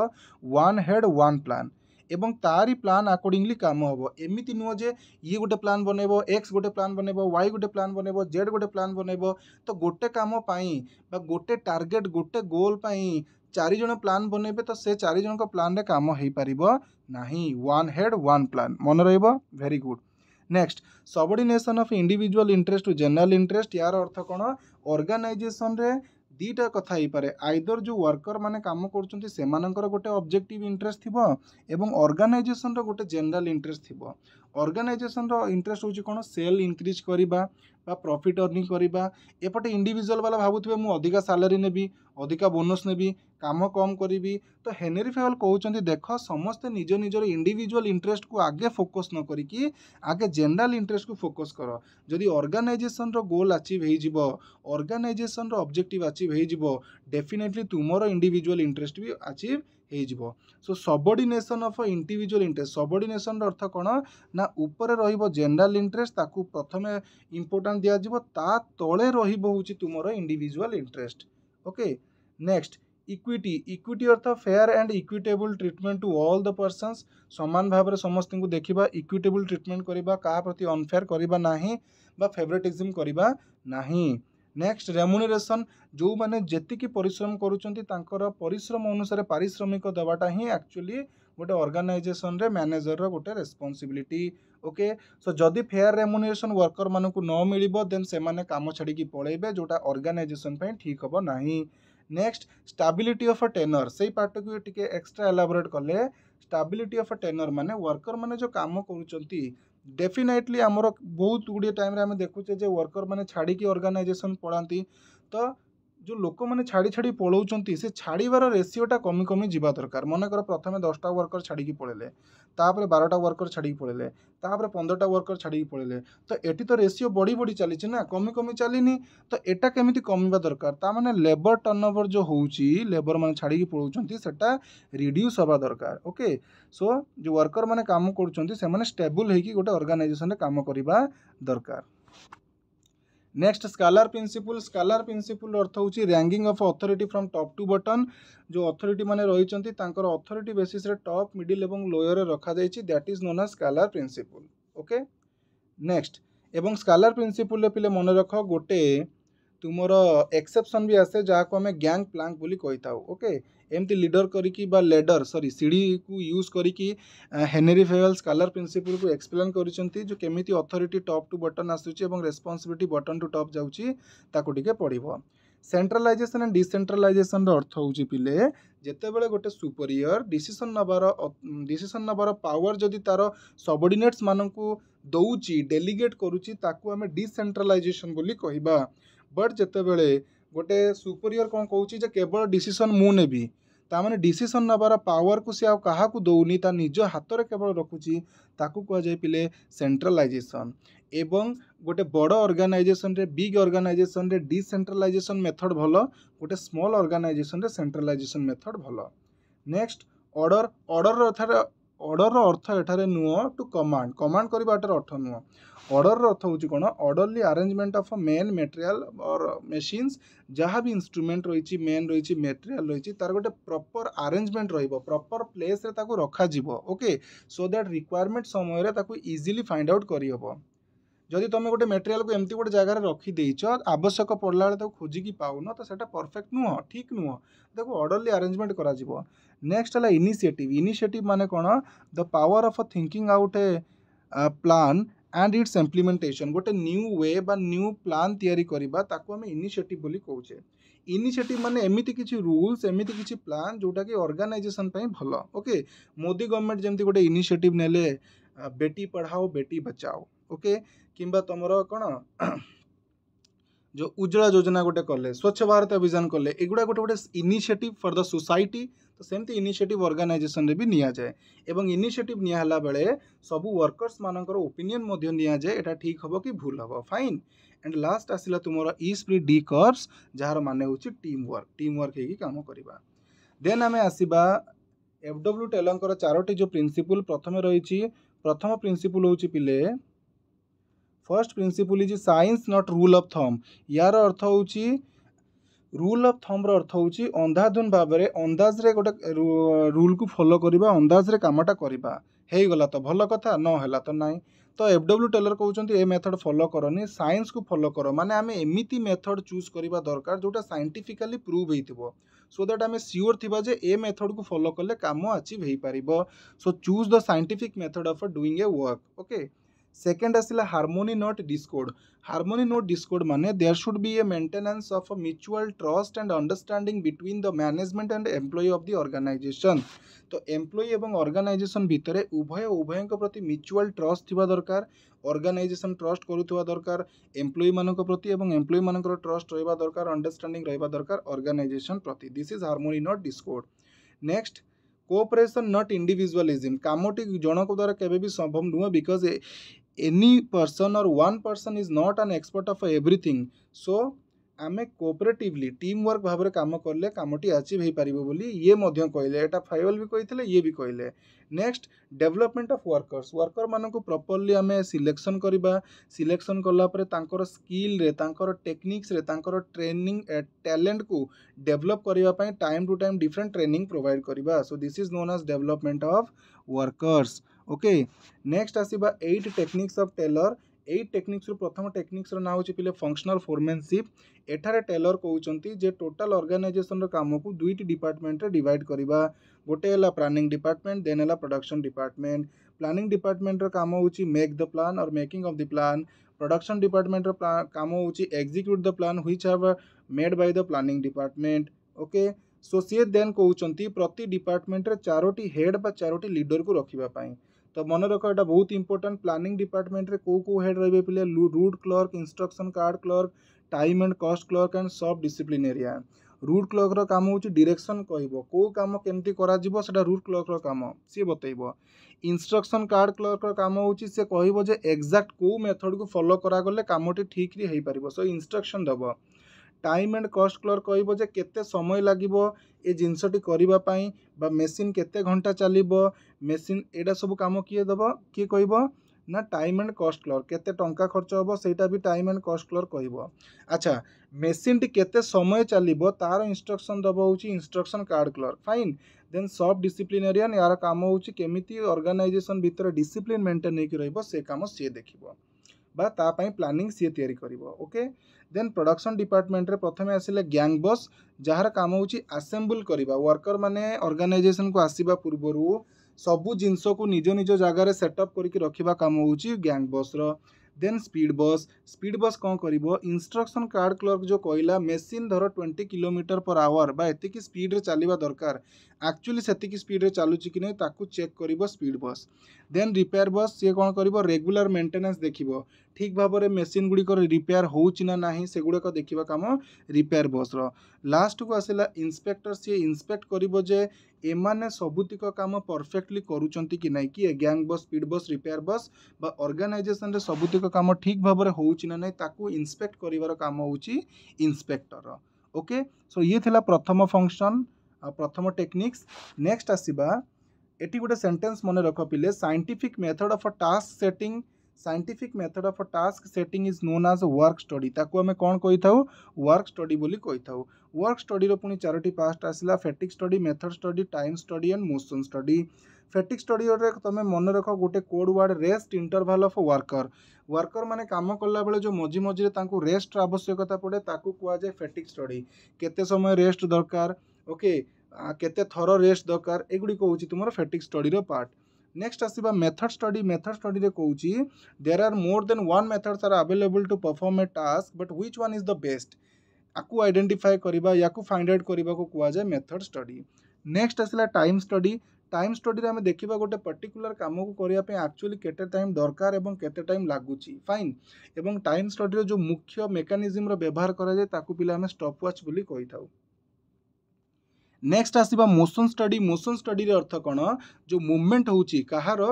वन हेड वन प्लान এবং তারি প্লান আকর্ডিংলি কাম হব এমিতি নুহ যে ই গোটে প্লান বনাইব এক্স গোটে প্লান বনাইব ওয়াই গোটে প্লান বনাইব জেড গোটে প্লান বনাইব তো গোটে কাম পাই বা গোটে টার্গেট গোটে গোল পাই চারিজন প্লান বনাইবে তো সে চারিজনক প্লানরে কাম হইপারিব ନାହିଁ ୱାନ୍ ହେଡ୍ ୱାନ୍ ପ୍ଲାନ୍ ମନେ ରହିବ very good next subordination of individual interest to general interest ୟାର ଅର୍ଥ କ'ଣ ଅର୍ଗାନାଇଜେସନ୍ରେ দুইটা কথা হইপরে আইদর যে ওয়ার্কর মানে কাম করছেন সেমানকর গোটে অবজেক্টিভ ইন্টারেস্ট থিব এবং অর্গানাইজেসনর গোটে জেনারেল ইন্টারেস্ট থিব অর্গানাইজেসনর ইন্টারেস্ট হচ্ছে কোণ সেল ইনক্রিজ করা বা ପ୍ରଫିଟ୍ ଅର୍ନିଂ କରିବା ଏପଟେ ଇଣ୍ଡିଭିଜୁଆଲ୍ ବାଲା ଭାବୁଥିବେ ମୁଁ ଅଧିକା ସାଲାରୀ ନେବି ଅଧିକା ବୋନସ୍ ନେବି କାମ କମ୍ କରିବି ତ ହେନେରୀ ଫେୱେଲ୍ କହୁଛନ୍ତି ଦେଖ ସମସ୍ତେ ନିଜ ନିଜର ଇଣ୍ଡିଭିଜୁଆଲ୍ ଇଣ୍ଟରେଷ୍ଟକୁ ଆଗେ ଫୋକସ୍ ନ କରିକି ଆଗେ ଜେନେରାଲ୍ ଇଣ୍ଟରେଷ୍ଟକୁ ଫୋକସ୍ କର ଯଦି ଅର୍ଗାନାଇଜେସନ୍ର ଗୋଲ୍ ଆଚିଭ୍ ହେଇଯିବ ଅର୍ଗାନାଇଜେସନ୍ର ଅବଜେକ୍ଟିଭ୍ ଆଚିଭ୍ ହେଇଯିବ ଡେଫିନେଟଲି ତୁମର ଇଣ୍ଡିଭିଜୁଆଲ୍ ଇଣ୍ଟରେଷ୍ଟ ବି ଆଚିଭ୍ ହେଇଯିବ so subordination of individual interest ସବର୍ଡିନେସନ୍ର ଅର୍ଥ କ'ଣ ନା ଉପରେ ରହିବ ଜେନେରାଲ୍ ଇଣ୍ଟରେଷ୍ଟ ତାକୁ ପ୍ରଥମେ ଇମ୍ପୋର୍ଟାନ୍ସ ସମାନ ଦିଆଯିବ ତା ତଳେ ରହିବ ହେଉଛି ତୁମର individual interest okay next equity equity ଅର୍ଥ fair and equitable treatment to all the persons ସମାନ ଭାବରେ ସମସ୍ତଙ୍କୁ ଦେଖିବା ଇକ୍ୱିଟେବୁଲ୍ ଟ୍ରିଟମେଣ୍ଟ କରିବା କାହା ପ୍ରତି ଅନଫେୟାର କରିବା ନାହିଁ ବା ଫେଭରେଟିଜିମ୍ କରିବା ନାହିଁ ନେକ୍ସଟ ରେମୁନେରେସନ୍ ଯେଉଁମାନେ ଯେତିକି ପରିଶ୍ରମ କରୁଛନ୍ତି ତାଙ୍କର ପରିଶ୍ରମ ଅନୁସାରେ ପାରିଶ୍ରମିକ ଦେବାଟା ହିଁ ଆକ୍ଚୁଆଲି ଗୋଟେ ଅର୍ଗାନାଇଜେସନରେ ମ୍ୟାନେଜରର ଗୋଟେ ରେସ୍ପନ୍ସିବିଲିଟି ଓକେ ସୋ ଯଦି ଫେୟାର ରେମୁନେସନ୍ ୱାର୍କରମାନଙ୍କୁ ନ ମିଳିବ ଦେନ୍ ସେମାନେ କାମ ଛାଡ଼ିକି ପଳେଇବେ ଯେଉଁଟା ଅର୍ଗାନାଇଜେସନ୍ ପାଇଁ ଠିକ୍ ହେବ ନାହିଁ next stability of a tenure ସେଇ ପାର୍ଟକୁ ଟିକେ ଏକ୍ସଟ୍ରା ଏଲାବୋରେଟ୍ କଲେ ଷ୍ଟାବିଲିଟି ଅଫ୍ ଅ ଟେନର୍ ମାନେ ୱାର୍କରମାନେ ଯେଉଁ କାମ କରୁଛନ୍ତି ଡେଫିନାଇଟଲି ଆମର ବହୁତ ଗୁଡ଼ିଏ ଟାଇମ୍ରେ ଆମେ ଦେଖୁଛେ ଯେ ୱାର୍କରମାନେ ଛାଡ଼ିକି ଅର୍ଗାନାଇଜେସନ୍ ପଳାନ୍ତି ତ যে লোকমানে ছাড়ি ছাড়ি পলাউଛନ୍ତି সে ছাড়িবার রেসিওটা কমি কমি যা দরকার মনেকর প্রথমে দশটা ওয়ার্কর ছাড়িকি পড়লে তাপরে বারোটা ওয়ার্কর ছাড়িকি পড়লে তাপরে পনেরোটা ওয়ার্কর ছাড়িকি পড়লে তো এটি তো রেসিও বড়ি বড়ি চালিছে না কমি কমি চালিনি তো এটা কেমিতি কমিবা দরকার তা মানে লেবর টর্নওভর যে হচ্ছে লেবর মানে ছাড়িকি পলাউଛନ୍ତି সেটা রিডিউস হওয়া দরকার ওকে সো যে ওয়ার্কর মানে কাম করছেন সেমানে স্টেবল হয়েকি গোটে অর্গানাইজেসন কাম করা দরকার next scalar principle scalar principle अर्थ ହେଉଛି ranking of authority from top to bottom ଯେଉଁ ଅଥରିଟି ମାନେ ରହିଛନ୍ତି ତାଙ୍କର ଅଥରିଟି ବେସିସ୍ରେ ଟପ୍ ମିଡିଲ୍ ଏବଂ ଲୋୟର୍ରେ ରଖାଯାଇଛି that is known as scalar principle okay next ଏବଂ ସ୍କାଲାର ପ୍ରିନ୍ସିପଲରେ ପିଲେ ମନେ ରଖ ଗୋଟେ ତୁମର ଏକ୍ସେପସନ୍ ବି ଆସେ ଯାହାକୁ ଆମେ ଗ୍ୟାଙ୍ଗ ପ୍ଲାଙ୍କ ବୋଲି କହିଥାଉ ଓକେ ଏମିତି ଲିଡର୍ କରିକି ବା ଲେଡର୍ ସରି ସିଡ଼ିକୁ ୟୁଜ୍ କରିକି ହେନେରୀ ଫେୱେଲ୍ ସ୍କାଲାର୍ ପ୍ରିନ୍ସିପୁଲ୍କୁ ଏକ୍ସପ୍ଲେନ୍ କରିଛନ୍ତି ଯେଉଁ କେମିତି ଅଥରିଟି ଟପ୍ ଟୁ ବଟନ୍ ଆସୁଛି ଏବଂ ରେସ୍ପନ୍ସିବିଲିଟି ବଟନ୍ ଟୁ ଟପ୍ ଯାଉଛି ତାକୁ ଟିକେ ପଢ଼ିବ ସେଣ୍ଟ୍ରାଲାଇଜେସନ୍ ଆଣ୍ଡ ଡିସେଣ୍ଟ୍ରାଲାଇଜେସନ୍ର ଅର୍ଥ ହେଉଛି ପିଲେ ଯେତେବେଳେ ଗୋଟେ ସୁପରିୟର୍ ଡିସିସନ୍ ନେବାର ଡିସିସନ୍ ନେବାର ପାୱାର ଯଦି ତା'ର ସବର୍ଡ଼ିନେଟ୍ସମାନଙ୍କୁ ଦେଉଛି ଡେଲିଗେଟ୍ କରୁଛି ତାକୁ ଆମେ ଡିସେଣ୍ଟ୍ରାଲାଇଜେସନ୍ ବୋଲି କହିବା ବଟ୍ ଯେତେବେଳେ ଗୋଟେ ସୁପରିୟର୍ କ'ଣ କହୁଛି ଯେ କେବଳ ଡିସିସନ୍ ମୁଁ ନେବି ତା'ମାନେ ଡିସିସନ୍ ନେବାର ପାୱାରକୁ ସେ ଆଉ କାହାକୁ ଦେଉନି ତା ନିଜ ହାତରେ କେବଳ ରଖୁଛି ତାକୁ କୁହାଯାଏ ପିଲେ ସେଣ୍ଟ୍ରାଲାଇଜେସନ୍ ଏବଂ ଗୋଟେ ବଡ଼ ଅର୍ଗାନାଇଜେସନ୍ରେ ବିଗ୍ ଅର୍ଗାନାଇଜେସନ୍ରେ ଡିସେଣ୍ଟ୍ରାଲାଇଜେସନ୍ ମେଥଡ଼ ଭଲ ଗୋଟେ ସ୍ମଲ୍ ଅର୍ଗାନାଇଜେସନ୍ରେ ସେଣ୍ଟ୍ରାଲାଇଜେସନ୍ ମେଥଡ଼ ଭଲ ନେକ୍ସଟ ଅର୍ଡ଼ର ଅର୍ଡ଼ରର ଅର୍ଥରେ ଅର୍ଡ଼ର୍ର ଅର୍ଥ ଏଠାରେ ନୁହଁ ଟୁ କମାଣ୍ଡ କମାଣ୍ଡ କରିବା ଏଠାରେ ଅର୍ଥ ନୁହଁ ଅର୍ଡ଼ର୍ର ଅର୍ଥ ହେଉଛି କ'ଣ orderly arrangement of men material or machines ଯାହା ବି ଇନଷ୍ଟ୍ରୁମେଣ୍ଟ ରହିଛି ମେନ୍ ରହିଛି ମେଟେରିଆଲ୍ ରହିଛି ତା'ର ଗୋଟେ ପ୍ରପର୍ ଆରେଞ୍ଜମେଣ୍ଟ ରହିବ ପ୍ରପର୍ ପ୍ଲେସ୍ରେ ତାକୁ ରଖାଯିବ ଓକେ ସୋ ଦ୍ୟାଟ୍ ରିକ୍ୱାର୍ମେଣ୍ଟ ସମୟରେ ତାକୁ ଇଜିଲି ଫାଇଣ୍ଡ ଆଉଟ୍ କରିହେବ ଯଦି ତୁମେ ଗୋଟେ ମେଟେରିଆଲ୍କୁ ଏମିତି ଗୋଟେ ଜାଗାରେ ରଖିଦେଇଛ ଆବଶ୍ୟକ ପଡ଼ିଲା ବେଳେ ତାକୁ ଖୋଜିକି ପାଉନ ତ ସେଇଟା ପରଫେକ୍ଟ ନୁହଁ ଠିକ୍ ନୁହଁ ତାକୁ ଅର୍ଡ଼ରଲି ଆରେଞ୍ଜମେଣ୍ଟ କରାଯିବ ନେକ୍ସଟ ହେଲା ଇନିସିଏଟିଭ୍ ଇନିସିଏଟିଭ୍ ମାନେ କ'ଣ the power of a thinking ଆଉ ଗୋଟେ ପ୍ଲାନ୍ ଆଣ୍ଡ ଇଟ୍ସ ଇମ୍ପ୍ଲିମେଣ୍ଟେସନ୍ ଗୋଟେ ନ୍ୟୁ ୱେ ବା ନ୍ୟୁ ପ୍ଲାନ୍ ତିଆରି କରିବା ତାକୁ ଆମେ ଇନିସିଏଟିଭ୍ ବୋଲି କହୁଛେ ଇନିସିଏଟିଭ୍ ମାନେ ଏମିତି କିଛି ରୁଲ୍ସ ଏମିତି କିଛି ପ୍ଲାନ୍ ଯେଉଁଟାକି ଅର୍ଗାନାଇଜେସନ୍ ପାଇଁ ଭଲ ଓକେ ମୋଦି ଗଭର୍ଣ୍ଣମେଣ୍ଟ ଯେମିତି ଗୋଟେ ଇନିସିଏଟିଭ୍ ନେଲେ ବେଟି ପଢ଼ାଓ ବେଟି ବଚାଓ ଓକେ କିମ୍ବା ତୁମର କ'ଣ ଯେଉଁ ଉଜ୍ଜଳା ଯୋଜନା ଗୋଟେ କଲେ ସ୍ୱଚ୍ଛ ଭାରତ ଅଭିଯାନ କଲେ ଏଗୁଡ଼ା ଗୋଟେ ଗୋଟେ ଇନିସିଏଟିଭ୍ ଫର୍ ଦ ସୋସାଇଟି ତ ସେମିତି ଇନିସିଏଟିଭ୍ ଅର୍ଗାନାଇଜେସନ୍ରେ ବି ନିଆଯାଏ ଏବଂ ଇନିସିଏଟିଭ୍ ନିଆହେଲା ବେଳେ ସବୁ ୱାର୍କର୍ସମାନଙ୍କର ଓପିନିଅନ୍ ମଧ୍ୟ ନିଆଯାଏ ଏଇଟା ଠିକ୍ ହେବ କି ଭୁଲ ହେବ ଫାଇନ୍ ଆଣ୍ଡ ଲାଷ୍ଟ ଆସିଲା ତୁମର ଇ ସ୍ପ୍ରି ଡି କର୍ସ ଯାହାର ମାନେ ହେଉଛି ଟିମ୍ ୱାର୍କ ଟିମ୍ ୱାର୍କ ହେଇକି କାମ କରିବା ଦେନ୍ ଆମେ ଆସିବା ଏଫ୍ ଡବ୍ଲ୍ୟୁ ଟେଲଙ୍କର ଚାରୋଟି ଯେଉଁ ପ୍ରିନ୍ସିପୁଲ୍ ପ୍ରଥମେ ରହିଛି ପ୍ରଥମ ପ୍ରିନ୍ସିପୁଲ୍ ହେଉଛି ପିଲେ first principle is science not rule of thumb ୟାର ଅର୍ଥ ହେଉଛି ରୁଲ୍ ଅଫ୍ ଥମ୍ର ଅର୍ଥ ହେଉଛି ଅନ୍ଧାଧୁନ ଭାବରେ ଅନ୍ଦାଜରେ ଗୋଟେ ରୁଲ୍କୁ ଫଲୋ କରିବା ଅନ୍ଦାଜରେ କାମଟା କରିବା ହେଇଗଲା ତ ଭଲ କଥା ନ ହେଲା ତ ନାହିଁ ତ ଏଫ୍ ଡବ୍ଲ୍ୟୁ ଟେଲର କହୁଛନ୍ତି ଏ ମେଥଡ଼ ଫଲୋ କରନି ସାଇନ୍ସକୁ ଫଲୋ କର ମାନେ ଆମେ ଏମିତି ମେଥଡ଼ ଚୁଜ୍ କରିବା ଦରକାର ଯେଉଁଟା ସାଇଣ୍ଟିଫିକାଲି ପ୍ରୁଭ୍ ହେଇଥିବ ସୋ ଦ୍ୟାଟ୍ ଆମେ ସିଓର୍ ଥିବା ଯେ ଏ ମେଥଡ଼କୁ ଫଲୋ କଲେ କାମ ଆଚିଭ୍ ହେଇପାରିବ so choose the scientific method of doing a work okay second आसला harmony not discord harmony not discord मैंने there should be a maintenance of mutual trust and understanding between the management and employee of the organization तो एम्प्लॉई और अर्गानाइजेसन भितर उभय उभय प्रति म्यूचुआल ट्रस्ट थी दरकार अर्गानाइजेसन ट्रस्ट करुवा दरकार एम्प्लयी मान प्रति एम्प्लयी मान ट्रस्ट रहा दरकार अंडरस्टाडिंग रहा दरकार अर्गानाइजेसन प्रति this is harmony not discord next cooperation not individualism कमटी जनक द्वारा केवे भी संभव नुह because any person or one person is not an expert of everything so ଆମେ କୋଅପରେଟିଭଲି ଟିମ୍ ୱାର୍କ ଭାବରେ କାମ କଲେ କାମଟି ଆଚିଭ୍ ହେଇପାରିବ ବୋଲି ଇଏ ମଧ୍ୟ କହିଲେ ଏଇଟା ଫାଇୱାଲ୍ ବି କହିଥିଲେ ଇଏ ବି କହିଲେ ନେକ୍ସଟ ଡେଭଲପମେଣ୍ଟ ଅଫ୍ ୱାର୍କର୍ସ ୱାର୍କର୍ମାନଙ୍କୁ ପ୍ରପର୍ଲି ଆମେ ସିଲେକ୍ସନ୍ କରିବା ସିଲେକ୍ସନ୍ କଲା ପରେ ତାଙ୍କର ସ୍କିଲ୍ରେ ତାଙ୍କର ଟେକ୍ନିକ୍ସରେ ତାଙ୍କର ଟ୍ରେନିଂ ଟ୍ୟାଲେଣ୍ଟକୁ ଡେଭଲପ୍ କରିବା ପାଇଁ time to time different training provide କରିବା so this is known as development of workers okay next ଆସିବା ଏଇଟ୍ ଟେକ୍ନିକ୍ସ ଅଫ୍ ଟେଲର ଏଇ ଟେକ୍ନିକ୍ସରୁ ପ୍ରଥମ ଟେକ୍ନିକ୍ସର ନାଁ ହେଉଛି ପିଲେ ଫଙ୍କସନାଲ୍ ଫୋରମ୍ୟାନସିପ୍ ଏଠାରେ ଟେଲର କହୁଛନ୍ତି ଯେ ଟୋଟାଲ୍ ଅର୍ଗାନାଇଜେସନର କାମକୁ ଦୁଇଟି ଡିପାର୍ଟମେଣ୍ଟରେ ଡିଭାଇଡ଼ କରିବା ଗୋଟେ ହେଲା ପ୍ଲାନିଂ ଡିପାର୍ଟମେଣ୍ଟ ଦେନ୍ ହେଲା ପ୍ରଡକ୍ସନ୍ ଡିପାର୍ଟମେଣ୍ଟ ପ୍ଲାନିଂ ଡିପାର୍ଟମେଣ୍ଟର କାମ ହେଉଛି make the plan or making of the plan production ଡିପାର୍ଟମେଣ୍ଟର କାମ ହେଉଛି execute the plan which have made by the planning department okay so ସିଏ ଦେନ୍ କହୁଛନ୍ତି ପ୍ରତି ଡିପାର୍ଟମେଣ୍ଟରେ ଚାରୋଟି ହେଡ଼୍ ବା ଚାରୋଟି ଲିଡରକୁ ରଖିବା ପାଇଁ ତ ମନେ ରଖ ଏଇଟା ବହୁତ ଇମ୍ପୋର୍ଟାଣ୍ଟ ପ୍ଲାନିଂ ଡିପାର୍ଟମେଣ୍ଟରେ କେଉଁ କେଉଁ ହେଡ୍ ରହିବେ ପିଲା route clerk instruction card clerk time and cost clerk and sub disciplinarian route କ୍ଲର୍କର କାମ ହେଉଛି ଡିରେକ୍ସନ୍ କହିବ କେଉଁ କାମ କେମିତି କରାଯିବ ସେଇଟା ରୁଟ୍ କ୍ଲର୍କର କାମ ସିଏ ବତେଇବ ଇନଷ୍ଟ୍ରକ୍ସନ୍ କାର୍ଡ଼ କ୍ଲର୍କର କାମ ହେଉଛି ସେ କହିବ ଯେ ଏକ୍ଜାକ୍ଟ କେଉଁ ମେଥଡ଼କୁ ଫଲୋ କରାଗଲେ କାମଟି ଠିକ୍ରେ ହେଇପାରିବ ସୋ ଇନଷ୍ଟ୍ରକ୍ସନ୍ ଦେବ টাইম ଆଣ୍ଡ କଷ୍ଟ କ୍ଲର୍କ କହିବ ଯେ କେତେ ସମୟ ଲାଗିବ ଏ ଜିନିଷଟି କରିବା ପାଇଁ ବା ମେସିନ୍ କେତେ ଘଣ୍ଟା ଚାଲିବ ମେସିନ୍ ଏଇଟା ସବୁ କାମ କିଏ ଦେବ କିଏ କହିବ ନା ଟାଇମ୍ ଆଣ୍ଡ କଷ୍ଟ କ୍ଲର୍କ କେତେ ଟଙ୍କା ଖର୍ଚ୍ଚ ହେବ ସେଇଟା ବି ଟାଇମ୍ ଆଣ୍ଡ କଷ୍ଟ କ୍ଲର୍କ କହିବ ଆଚ୍ଛା ମେସିନ୍ଟି କେତେ ସମୟ ଚାଲିବ ତା'ର ଇନଷ୍ଟ୍ରକ୍ସନ୍ ଦେବ ହେଉଛି instruction card clerk fine then sub disciplinarian ଏହାର କାମ ହେଉଛି କେମିତି ଅର୍ଗାନାଇଜେସନ୍ ଭିତରେ ଡିସିପ୍ଲିନ୍ ମେଣ୍ଟେନ୍ ହେଇକି ରହିବ ସେ କାମ ସିଏ ଦେଖିବ ବା ତା ପାଇଁ ପ୍ଲାନିଂ ସିଏ ତିଆରି କରିବ ଓକେ ଦେନ୍ ପ୍ରଡକ୍ସନ୍ ଡିପାର୍ଟମେଣ୍ଟରେ ପ୍ରଥମେ ଆସିଲେ ଗ୍ୟାଙ୍ଗ ବସ୍ ଯାହାର କାମ ହେଉଛି ଆସେମ୍ବୁଲ୍ କରିବା ୱାର୍କର ମାନେ ଅର୍ଗାନାଇଜେସନ୍କୁ ଆସିବା ପୂର୍ବରୁ ସବୁ ଜିନିଷକୁ ନିଜ ନିଜ ଜାଗାରେ ସେଟଅପ୍ କରିକି ରଖିବା କାମ ହେଉଛି ଗ୍ୟାଙ୍ଗ ବସ୍ର then speed boss speed boss କ'ଣ କରିବ ଇନଷ୍ଟ୍ରକ୍ସନ୍ କାର୍ଡ଼ କ୍ଲର୍କ ଯେଉଁ କହିଲା ମେସିନ୍ ଧର ଟ୍ୱେଣ୍ଟି କିଲୋମିଟର ପର୍ ଆୱାର ବା ଏତିକି ସ୍ପିଡ଼୍ରେ ଚାଲିବା ଦରକାର ଆକ୍ଚୁଆଲି ସେତିକି ସ୍ପିଡ଼୍ରେ ଚାଲୁଛି କି ନାହିଁ ତାକୁ ଚେକ୍ କରିବ speed boss then repair boss ସିଏ କ'ଣ କରିବ ରେଗୁଲାର ମେଣ୍ଟେନାନ୍ସ ଦେଖିବ ଠିକ୍ ଭାବରେ ମେସିନ୍ ଗୁଡ଼ିକର ରିପେୟାର ହେଉଛି ନା ନାହିଁ ସେଗୁଡ଼ାକ ଦେଖିବା କାମ ରିପେୟାର ବସ୍ର ଲାଷ୍ଟକୁ ଆସିଲା ଇନ୍ସପେକ୍ଟର ସିଏ ଇନ୍ସପେକ୍ଟ କରିବ ଯେ ଏମାନେ ସବୁତିକ କାମ ପରଫେକ୍ଟଲି କରୁଛନ୍ତି କି ନାହିଁ କିଏ gang boss speed boss repair boss ବା ଅର୍ଗାନାଇଜେସନରେ ସବୁତିକ କାମ ଠିକ୍ ଭାବରେ ହେଉଛି ନା ନାହିଁ ତାକୁ ଇନ୍ସପେକ୍ଟ କରିବାର କାମ ହେଉଛି ଇନ୍ସପେକ୍ଟର ଓକେ ସୋ ଇଏ ଥିଲା ପ୍ରଥମ ଫଙ୍କସନ୍ ପ୍ରଥମ ଟେକ୍ନିକ୍ସ ନେକ୍ସଟ ଆସିବା ଏଠି ଗୋଟେ ସେଣ୍ଟେନ୍ସ ମନେ ରଖ ପିଲେ scientific method of task setting scientific method of task setting is known as work study ତାକୁ ଆମେ କ'ଣ କହିଥାଉ ୱାର୍କ ଷ୍ଟଡି ବୋଲି କହିଥାଉ ୱାର୍କ ଷ୍ଟଡିର ପୁଣି ଚାରୋଟି ପାଷ୍ଟ ଆସିଲା fatigue study method study time study and motion study fatigue ଷ୍ଟଡିରେ ତୁମେ ମନେ ରଖ ଗୋଟେ code word rest interval of worker worker ମାନେ କାମ କଲାବେଳେ ଯେଉଁ ମଝି ମଝିରେ ତାଙ୍କୁ ରେଷ୍ଟର ଆବଶ୍ୟକତା ପଡ଼େ ତାକୁ କୁହାଯାଏ ଫେଟିକ୍ ଷ୍ଟଡି କେତେ ସମୟ ରେଷ୍ଟ ଦରକାର ଓକେ କେତେ ଥର ରେଷ୍ଟ ଦରକାର ଏଗୁଡ଼ିକ ହେଉଛି ତୁମର ଫେଟିକ୍ ଷ୍ଟଡିର ପାର୍ଟ नेक्स्ट आसवा मेथड स्टडी मेथड स्टडी कौन there are more than one methods are available to perform a task but which one is the best आपको आइडेंटिफाई करवा या फाइंड आउट करने को जाए मेथड स्टडी नेक्स्ट आसला टाइम स्टडी टाइम स्टडी आम देखा गोटे पर्टिकुलर काम को करने आक्चुअली केते टाइम दरकार और केते टाइम लगुच फाइन एवं टाइम स्टडी जो मुख्य मेकानिजम्र व्यवहार कराए पे आम स्टप व्वाच बोली कही ନେକ୍ସଟ ଆସିବା ମୋସନ୍ ଷ୍ଟଡ଼ି ମୋସନ୍ ଷ୍ଟଡ଼ିର ଅର୍ଥ କ'ଣ ଯେଉଁ ମୁଭମେଣ୍ଟ ହେଉଛି କାହାର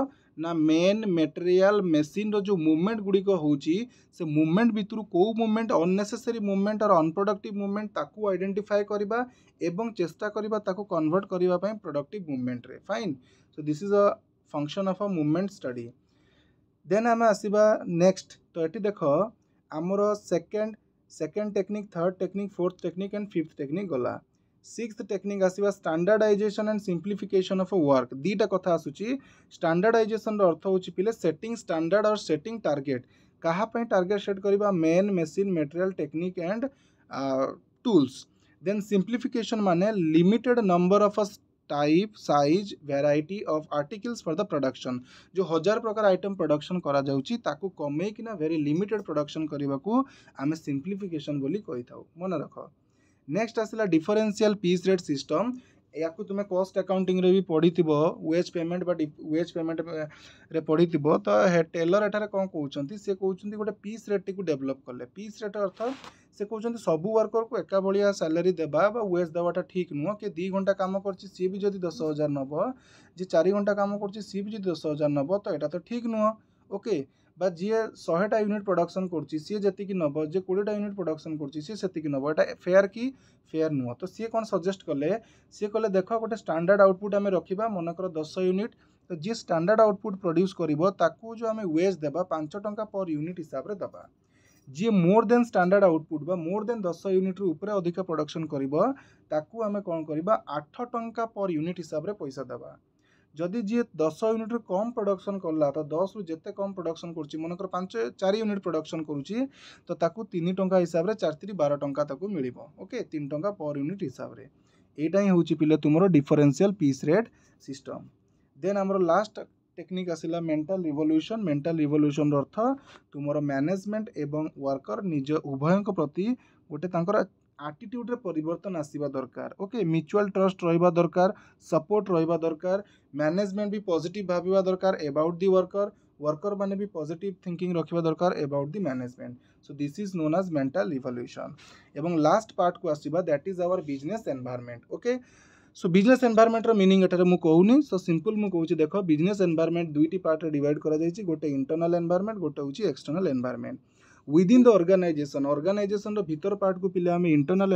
ନା ମେନ୍ ମେଟେରିଆଲ୍ ମେସିନ୍ର ଯେଉଁ ମୁଭମେଣ୍ଟ ଗୁଡ଼ିକ ହେଉଛି ସେ ମୁଭମେଣ୍ଟ ଭିତରୁ କେଉଁ movement unnecessary movement or unproductive movement ତାକୁ ଆଇଡେଣ୍ଟିଫାଏ କରିବା ଏବଂ ଚେଷ୍ଟା କରିବା ତାକୁ କନଭର୍ଟ କରିବା ପାଇଁ ପ୍ରଡକ୍ଟିଭ୍ ମୁଭମେଣ୍ଟରେ fine so this is a function of a movement study then ଆମେ ଆସିବା ନେକ୍ସଟ ତ ଏଠି ଦେଖ ଆମର second second technique third technique fourth technique and fifth technique ଗଲା ସିକ୍ସ ଟେକ୍ନିକ୍ ଆସିବା standardization and simplification of work ଦୁଇଟା କଥା ଆସୁଛି ଷ୍ଟାଣ୍ଡାର୍ଡ଼ାଇଜେସନ୍ର ଅର୍ଥ ହେଉଛି ପିଲେ setting standard or setting target କାହା ପାଇଁ ଟାର୍ଗେଟ୍ ସେଟ୍ କରିବା men machine material technique and tools then simplification ମାନେ limited number of type size variety of articles for the production जो हजार प्रकार आइटम प्रोडक्शन करा जाउची ताकू कमेई किना वेरी लिमिटेड प्रोडक्शन करबा को आमे सिंपलीफिकेशन बोली कहि थाउ मन रखो ନେକ୍ସଟ ଆସିଲା ଡିଫରେନ୍ସିଆଲ ପିସ୍ ରେଟ୍ ସିଷ୍ଟମ୍ ୟାକୁ ତୁମେ କଷ୍ଟ ଆକାଉଣ୍ଟିଂରେ ବି ପଢ଼ିଥିବ ୱେଜ୍ ପେମେଣ୍ଟ ବା ୱେଜ୍ ପେମେଣ୍ଟରେ ପଢ଼ିଥିବ ତ ଟେଲର ଏଠାରେ କ'ଣ କହୁଛନ୍ତି ସେ କହୁଛନ୍ତି ଗୋଟେ ପିସ୍ ରେଟ୍ଟିକୁ ଡେଭଲପ୍ କଲେ ପିସ୍ ରେଟ୍ ଅର୍ଥ ସେ କହୁଛନ୍ତି ସବୁ ୱାର୍କରକୁ ଏକା ଭଳିଆ ସାଲାରୀ ଦେବା ବା ୱେଜ୍ ଦେବାଟା ଠିକ୍ ନୁହଁ କି ଦୁଇ ଘଣ୍ଟା କାମ କରୁଛି ସିଏ ବି ଯଦି ଦଶ ହଜାର ନେବ ଯେ ଚାରି ଘଣ୍ଟା କାମ କରୁଛି ସିଏ ବି ଯଦି ଦଶ ହଜାର ନେବ ତ ଏଇଟା ତ ଠିକ୍ ନୁହଁ ଓକେ বা যিয়ে শহেটা ୟୁନିଟ୍ ପ୍ରଡକ୍ସନ୍ କରୁଛି ସିଏ ଯେତିକି ନେବ ଯେ କୋଡ଼ିଏଟା ୟୁନିଟ୍ ପ୍ରଡକ୍ସନ୍ କରୁଛି ସିଏ ସେତିକି ନେବ ଏଇଟା ଫେୟାର୍ କି ଫେୟାର୍ ନୁହଁ ତ ସିଏ କ'ଣ ସଜେଷ୍ଟ କଲେ ସିଏ କହିଲେ ଦେଖ ଗୋଟେ ଷ୍ଟାଣ୍ଡାର୍ଡ଼ ଆଉଟପୁଟ୍ ଆମେ ରଖିବା ମନେକର ଦଶ ୟୁନିଟ୍ ତ ଯିଏ ଷ୍ଟାଣ୍ଡାର୍ଡ଼ ଆଉଟପୁଟ୍ ପ୍ରଡ୍ୟୁସ୍ କରିବ ତାକୁ ଯେଉଁ ଆମେ ୱେଜ୍ ଦେବା ପାଞ୍ଚ ଟଙ୍କା ପର୍ ୟୁନିଟ୍ ହିସାବରେ ଦେବା ଯିଏ ମୋର୍ ଦେନ୍ ଷ୍ଟାଣ୍ଡାର୍ଡ଼ ଆଉଟପୁଟ୍ ବା ମୋର୍ ଦେନ୍ ଦଶ ୟୁନିଟ୍ରୁ ଉପରେ ଅଧିକ ପ୍ରଡକ୍ସନ୍ କରିବ ତାକୁ ଆମେ କ'ଣ କରିବା ଆଠ ଟଙ୍କା ପର୍ ୟୁନିଟ୍ ହିସାବରେ ପଇସା ଦେବା ଯଦି ଯିଏ ଦଶ ୟୁନିଟ୍ରୁ କମ୍ ପ୍ରଡ଼କ୍ସନ୍ କଲା ତ ଦଶରୁ ଯେତେ କମ୍ ପ୍ରଡ଼କ୍ସନ୍ କରୁଛି ମନେକର ପାଞ୍ଚ ଚାରି ୟୁନିଟ୍ ପ୍ରଡ଼କ୍ସନ୍ କରୁଛି ତ ତାକୁ ତିନି ଟଙ୍କା ହିସାବରେ ଚାରି ତିରି ବାର ଟଙ୍କା ତାକୁ ମିଳିବ ଓକେ ତିନି ଟଙ୍କା ପର୍ ୟୁନିଟ୍ ହିସାବରେ ଏଇଟା ହିଁ ହେଉଛି ପିଲା ତୁମର differential piece rate system then ଆମର ଲାଷ୍ଟ ଟେକ୍ନିକ୍ ଆସିଲା ମେଣ୍ଟାଲ୍ ରିଭଲ୍ୟୁସନ୍ ମେଣ୍ଟାଲ୍ ରିଭଲ୍ୟୁସନ୍ର ଅର୍ଥ ତୁମର ମ୍ୟାନେଜମେଣ୍ଟ ଏବଂ ୱାର୍କର ନିଜ ଉଭୟଙ୍କ ପ୍ରତି ଗୋଟେ ତାଙ୍କର ଆଟିଟ୍ୟୁଡ଼୍ରେ ପରିବର୍ତ୍ତନ ଆସିବା ଦରକାର ଓକେ ମ୍ୟୁଚୁଆଲ୍ ଟ୍ରଷ୍ଟ ରହିବା ଦରକାର ସପୋର୍ଟ ରହିବା ଦରକାର ମ୍ୟାନେଜମେଣ୍ଟ ବି ପଜିଟିଭ୍ ଭାବିବା ଦରକାର ଏବାଉଟ୍ ଦି ୱାର୍କର ୱାର୍କର ମାନେ ବି ପଜିଟିଭ୍ ଥିଙ୍କିଙ୍ଗ ରଖିବା ଦରକାର about the management so this is known as mental evaluation ଏବଂ ଲାଷ୍ଟ ପାର୍ଟକୁ ଆସିବା that is our business environment okay so business এনভায়রনমেন্টর মিনিং এটার মু কৌনি সো সিম্পল মু কৌছি দেখ বিজনেস এনভায়রনমেন্ট দুইটি পার্টরে ডিভাইড করা যাইছি গোটে ইন্টরনাল এনভায়রনমেন্ট গোটে হচ্ছে external environment within the organization organization ର ଭିତର part କୁ ପିଲା ଆମେ internal